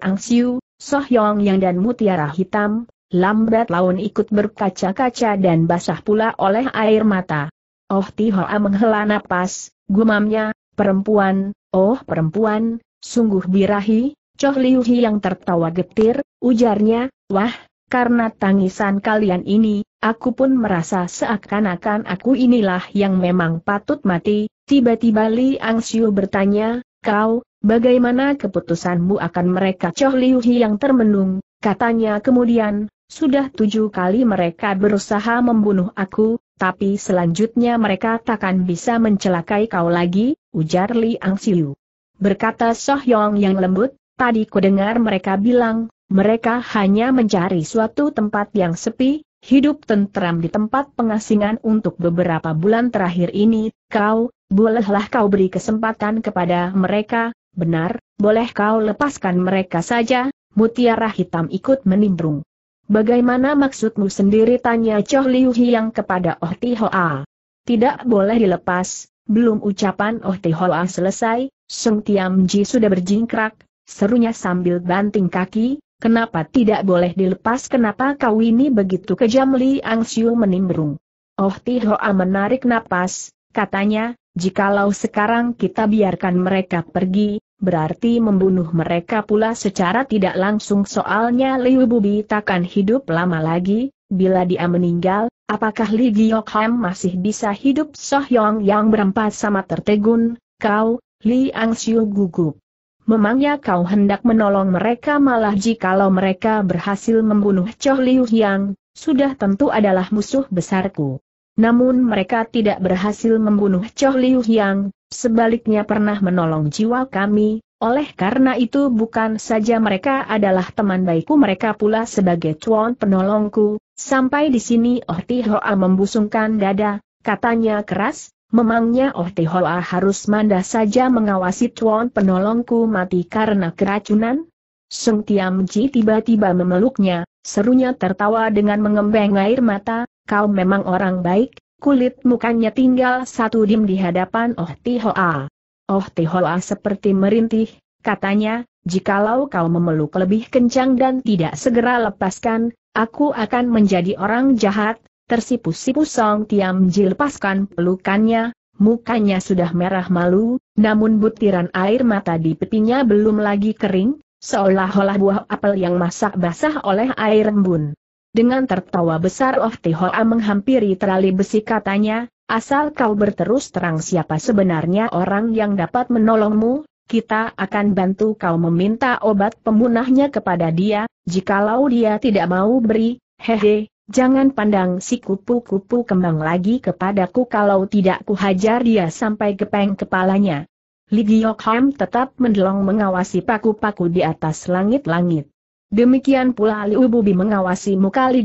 S1: Ang Siu, Soh Yong Yang dan Mutiara Hitam, lambat laun ikut berkaca-kaca dan basah pula oleh air mata. Oh Tihoa menghela napas, gumamnya, perempuan, oh perempuan, sungguh birahi, Choh Liu yang tertawa getir, ujarnya, wah, karena tangisan kalian ini, aku pun merasa seakan-akan aku inilah yang memang patut mati. Tiba-tiba Li Angsiu bertanya, kau, bagaimana keputusanmu akan mereka Choh Liu yang termenung, katanya kemudian, sudah tujuh kali mereka berusaha membunuh aku, tapi selanjutnya mereka takkan bisa mencelakai kau lagi, ujar Li Angsiu. Berkata Soh Yong yang lembut, Tadi dengar mereka bilang, mereka hanya mencari suatu tempat yang sepi, hidup tentram di tempat pengasingan untuk beberapa bulan terakhir ini, kau, bolehlah kau beri kesempatan kepada mereka, benar, boleh kau lepaskan mereka saja, mutiara hitam ikut menimbrung. Bagaimana maksudmu sendiri tanya Choh Liu Hiang kepada Oh Tihoa. Tidak boleh dilepas, belum ucapan Oh Tihoa selesai, Sung Tiam Ji sudah berjingkrak, serunya sambil banting kaki, kenapa tidak boleh dilepas kenapa kau ini begitu kejam Li Siu menimbrung. Oh Tihoa menarik napas, katanya, jikalau sekarang kita biarkan mereka pergi, berarti membunuh mereka pula secara tidak langsung soalnya Liu Bubi takkan hidup lama lagi, bila dia meninggal, apakah Li Ham masih bisa hidup Soh Yong yang berempat sama tertegun, kau, Li Siu gugup. Memangnya kau hendak menolong mereka malah jikalau mereka berhasil membunuh Choh Liu Yang, sudah tentu adalah musuh besarku. Namun mereka tidak berhasil membunuh Choh Liu Yang, sebaliknya pernah menolong jiwa kami, oleh karena itu bukan saja mereka adalah teman baikku mereka pula sebagai tuan penolongku, sampai di sini Oh Ti Hoa membusungkan dada, katanya keras, Memangnya Oh Hoa harus manda saja mengawasi tuan penolongku mati karena keracunan? Sung Tiam Ji tiba-tiba memeluknya, serunya tertawa dengan mengembeng air mata, kau memang orang baik, kulit mukanya tinggal satu dim di hadapan Oh Hoa. Oh Hoa seperti merintih, katanya, jikalau kau memeluk lebih kencang dan tidak segera lepaskan, aku akan menjadi orang jahat, Tersipu-sipu Song Tiam lepaskan pelukannya, mukanya sudah merah malu, namun butiran air mata di petinya belum lagi kering, seolah-olah buah apel yang masak basah oleh air embun. Dengan tertawa besar Oh Tihoa menghampiri terali besi katanya, asal kau berterus terang siapa sebenarnya orang yang dapat menolongmu, kita akan bantu kau meminta obat pemunahnya kepada dia, jikalau dia tidak mau beri, hehe, Jangan pandang si kupu-kupu kembang lagi kepadaku kalau tidak kuhajar dia sampai gepeng kepalanya. Li Gyokham tetap mendelong mengawasi paku-paku di atas langit-langit. Demikian pula Liu Bubi mengawasi muka Li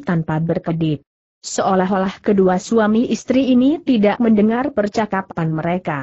S1: tanpa berkedip. Seolah-olah kedua suami istri ini tidak mendengar percakapan mereka.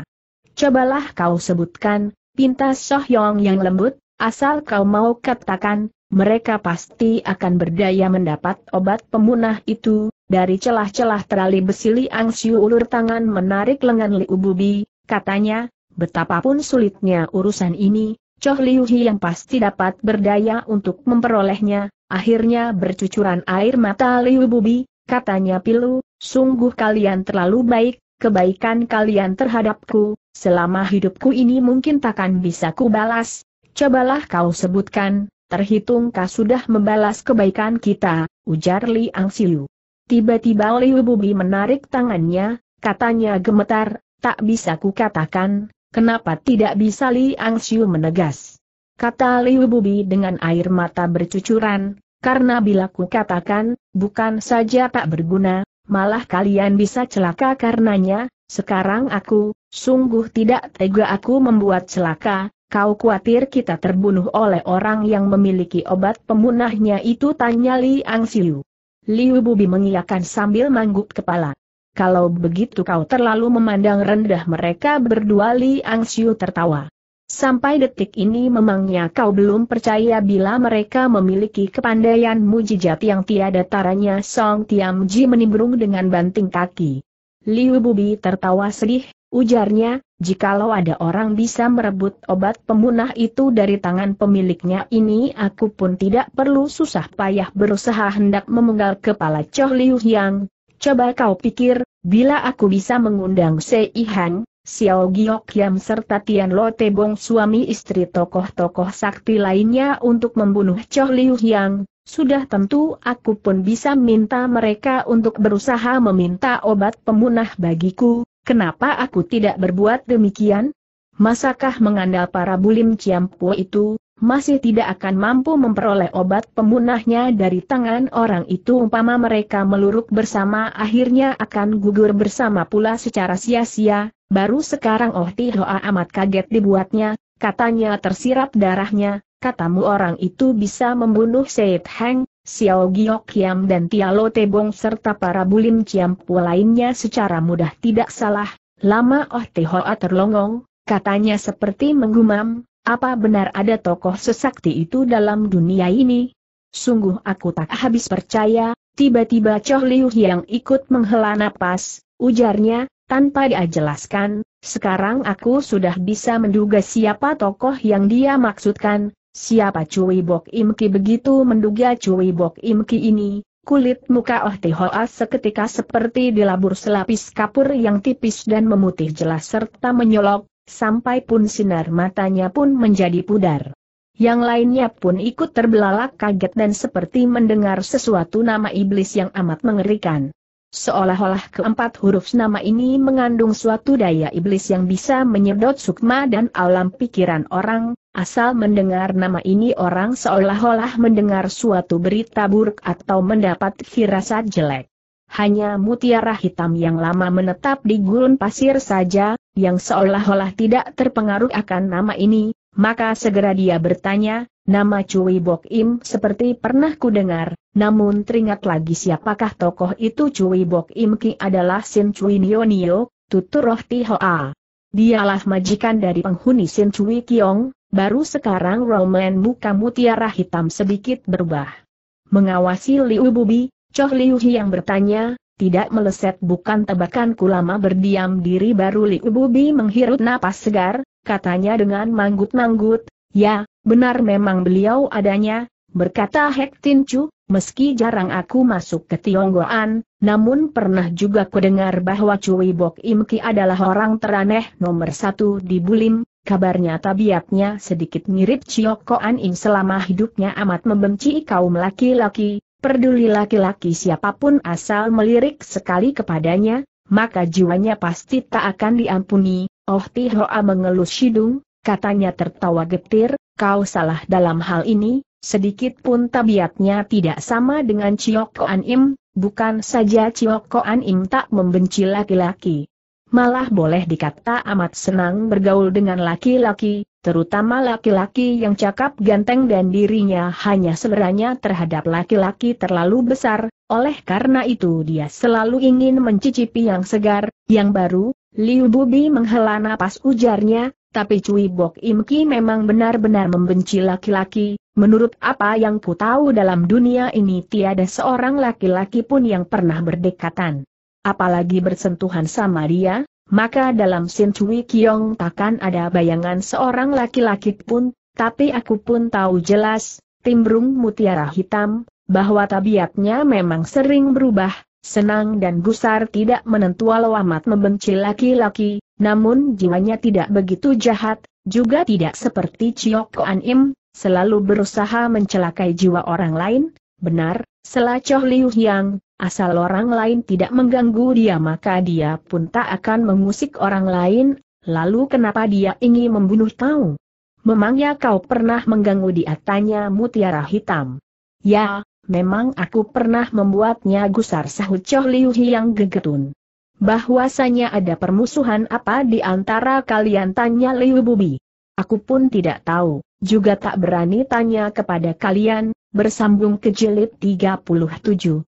S1: Cobalah kau sebutkan, pintas Soh Yong yang lembut, asal kau mau katakan, mereka pasti akan berdaya mendapat obat pemunah itu, dari celah-celah terali besi Liang Xiu ulur tangan menarik lengan Liu Bubi, katanya, betapapun sulitnya urusan ini, Choh Liu Hi yang pasti dapat berdaya untuk memperolehnya, akhirnya bercucuran air mata Liu Bubi, katanya pilu, sungguh kalian terlalu baik, kebaikan kalian terhadapku, selama hidupku ini mungkin takkan bisa kubalas, cobalah kau sebutkan, terhitung Terhitungkah sudah membalas kebaikan kita, ujar Liang Siu. Tiba-tiba Liu Wububi menarik tangannya, katanya gemetar, tak bisa ku katakan. kenapa tidak bisa Liang Siu menegas. Kata Liu Wububi dengan air mata bercucuran, karena bila ku katakan, bukan saja tak berguna, malah kalian bisa celaka karenanya, sekarang aku, sungguh tidak tega aku membuat celaka, Kau khawatir kita terbunuh oleh orang yang memiliki obat pemunahnya itu tanya Li Ang Siu. Liu Bubi mengiyakan sambil mangguk kepala. Kalau begitu kau terlalu memandang rendah mereka berdua Li Ang Siu tertawa. Sampai detik ini memangnya kau belum percaya bila mereka memiliki kepandaian mujizat yang tiada taranya Song Ji menimbrung dengan banting kaki. Liu Bubi tertawa sedih, Ujarnya, jikalau ada orang bisa merebut obat pemunah itu dari tangan pemiliknya ini aku pun tidak perlu susah payah berusaha hendak memenggal kepala Choh Liu Yang. Coba kau pikir, bila aku bisa mengundang Sei Hang, Xiao Giok Yam serta Tian Lo Tebong suami istri tokoh-tokoh sakti lainnya untuk membunuh Choh Liu Yang, sudah tentu aku pun bisa minta mereka untuk berusaha meminta obat pemunah bagiku, Kenapa aku tidak berbuat demikian? Masakah mengandal para bulim Ciampu itu, masih tidak akan mampu memperoleh obat pemunahnya dari tangan orang itu umpama mereka meluruk bersama akhirnya akan gugur bersama pula secara sia-sia, baru sekarang Oh Tihoa amat kaget dibuatnya, katanya tersirap darahnya, katamu orang itu bisa membunuh Syed Heng, Xiao Gio Kiam dan Tialo Tebong serta para bulim Ciampu lainnya secara mudah tidak salah, lama Oh Tehoa terlongong, katanya seperti menggumam, apa benar ada tokoh sesakti itu dalam dunia ini? Sungguh aku tak habis percaya, tiba-tiba Choh Liu yang ikut menghela napas, ujarnya, tanpa dia jelaskan, sekarang aku sudah bisa menduga siapa tokoh yang dia maksudkan, Siapa Cui Bok Im Ki begitu menduga Cui Bok Im Ki ini, kulit muka Oh Tihoas seketika seperti dilabur selapis kapur yang tipis dan memutih jelas serta menyolok, sampai pun sinar matanya pun menjadi pudar. Yang lainnya pun ikut terbelalak kaget dan seperti mendengar sesuatu nama iblis yang amat mengerikan. Seolah-olah keempat huruf nama ini mengandung suatu daya iblis yang bisa menyedot sukma dan alam pikiran orang, Asal mendengar nama ini orang seolah-olah mendengar suatu berita buruk atau mendapat firasat jelek. Hanya mutiara hitam yang lama menetap di gurun pasir saja, yang seolah-olah tidak terpengaruh akan nama ini, maka segera dia bertanya, nama Cui Bok Im seperti pernah kudengar, namun teringat lagi siapakah tokoh itu Cui Bok Im Ki adalah Sin Cui Nio. tutur Roh Tihoa. Dialah majikan dari penghuni Sin Cui Kiong, Baru sekarang Roman muka mutiara hitam sedikit berubah. Mengawasi Liu Bubi, Choh Liu Hi yang bertanya, tidak meleset bukan tebakanku lama berdiam diri baru Liu Bubi menghirup napas segar, katanya dengan manggut-manggut, ya, benar memang beliau adanya, berkata Hek Tin Chu, meski jarang aku masuk ke Tionggoan, namun pernah juga kudengar bahwa Cui Bok Im Ki adalah orang teraneh nomor satu di Bulim, Kabarnya tabiatnya sedikit mirip Ciokoan Im selama hidupnya amat membenci kaum laki-laki, peduli laki-laki siapapun asal melirik sekali kepadanya, maka jiwanya pasti tak akan diampuni. Oh Tihoa mengelus hidung, katanya tertawa getir, kau salah dalam hal ini, sedikit pun tabiatnya tidak sama dengan Ciokoan Im, bukan saja Ciokoan Im tak membenci laki-laki malah boleh dikata amat senang bergaul dengan laki-laki, terutama laki-laki yang cakap ganteng dan dirinya hanya seleranya terhadap laki-laki terlalu besar, oleh karena itu dia selalu ingin mencicipi yang segar, yang baru, Liu Bubi menghela napas ujarnya, tapi Cui Bok Im Ki memang benar-benar membenci laki-laki, menurut apa yang ku tahu dalam dunia ini tiada seorang laki-laki pun yang pernah berdekatan apalagi bersentuhan sama dia, maka dalam Sin Cui Kiong takkan ada bayangan seorang laki-laki pun, tapi aku pun tahu jelas, timbrung mutiara hitam, bahwa tabiatnya memang sering berubah, senang dan gusar tidak menentu walau amat membenci laki-laki, namun jiwanya tidak begitu jahat, juga tidak seperti Chiok Koan Im, selalu berusaha mencelakai jiwa orang lain, benar, selacoh Liu Yang, asal orang lain tidak mengganggu dia maka dia pun tak akan mengusik orang lain, lalu kenapa dia ingin membunuh kau? Memangnya kau pernah mengganggu di tanya mutiara hitam. Ya, memang aku pernah membuatnya gusar sahut Choh Liu yang gegetun. Bahwasanya ada permusuhan apa di antara kalian tanya Liu Bubi. Aku pun tidak tahu, juga tak berani tanya kepada kalian, bersambung ke jilid 37.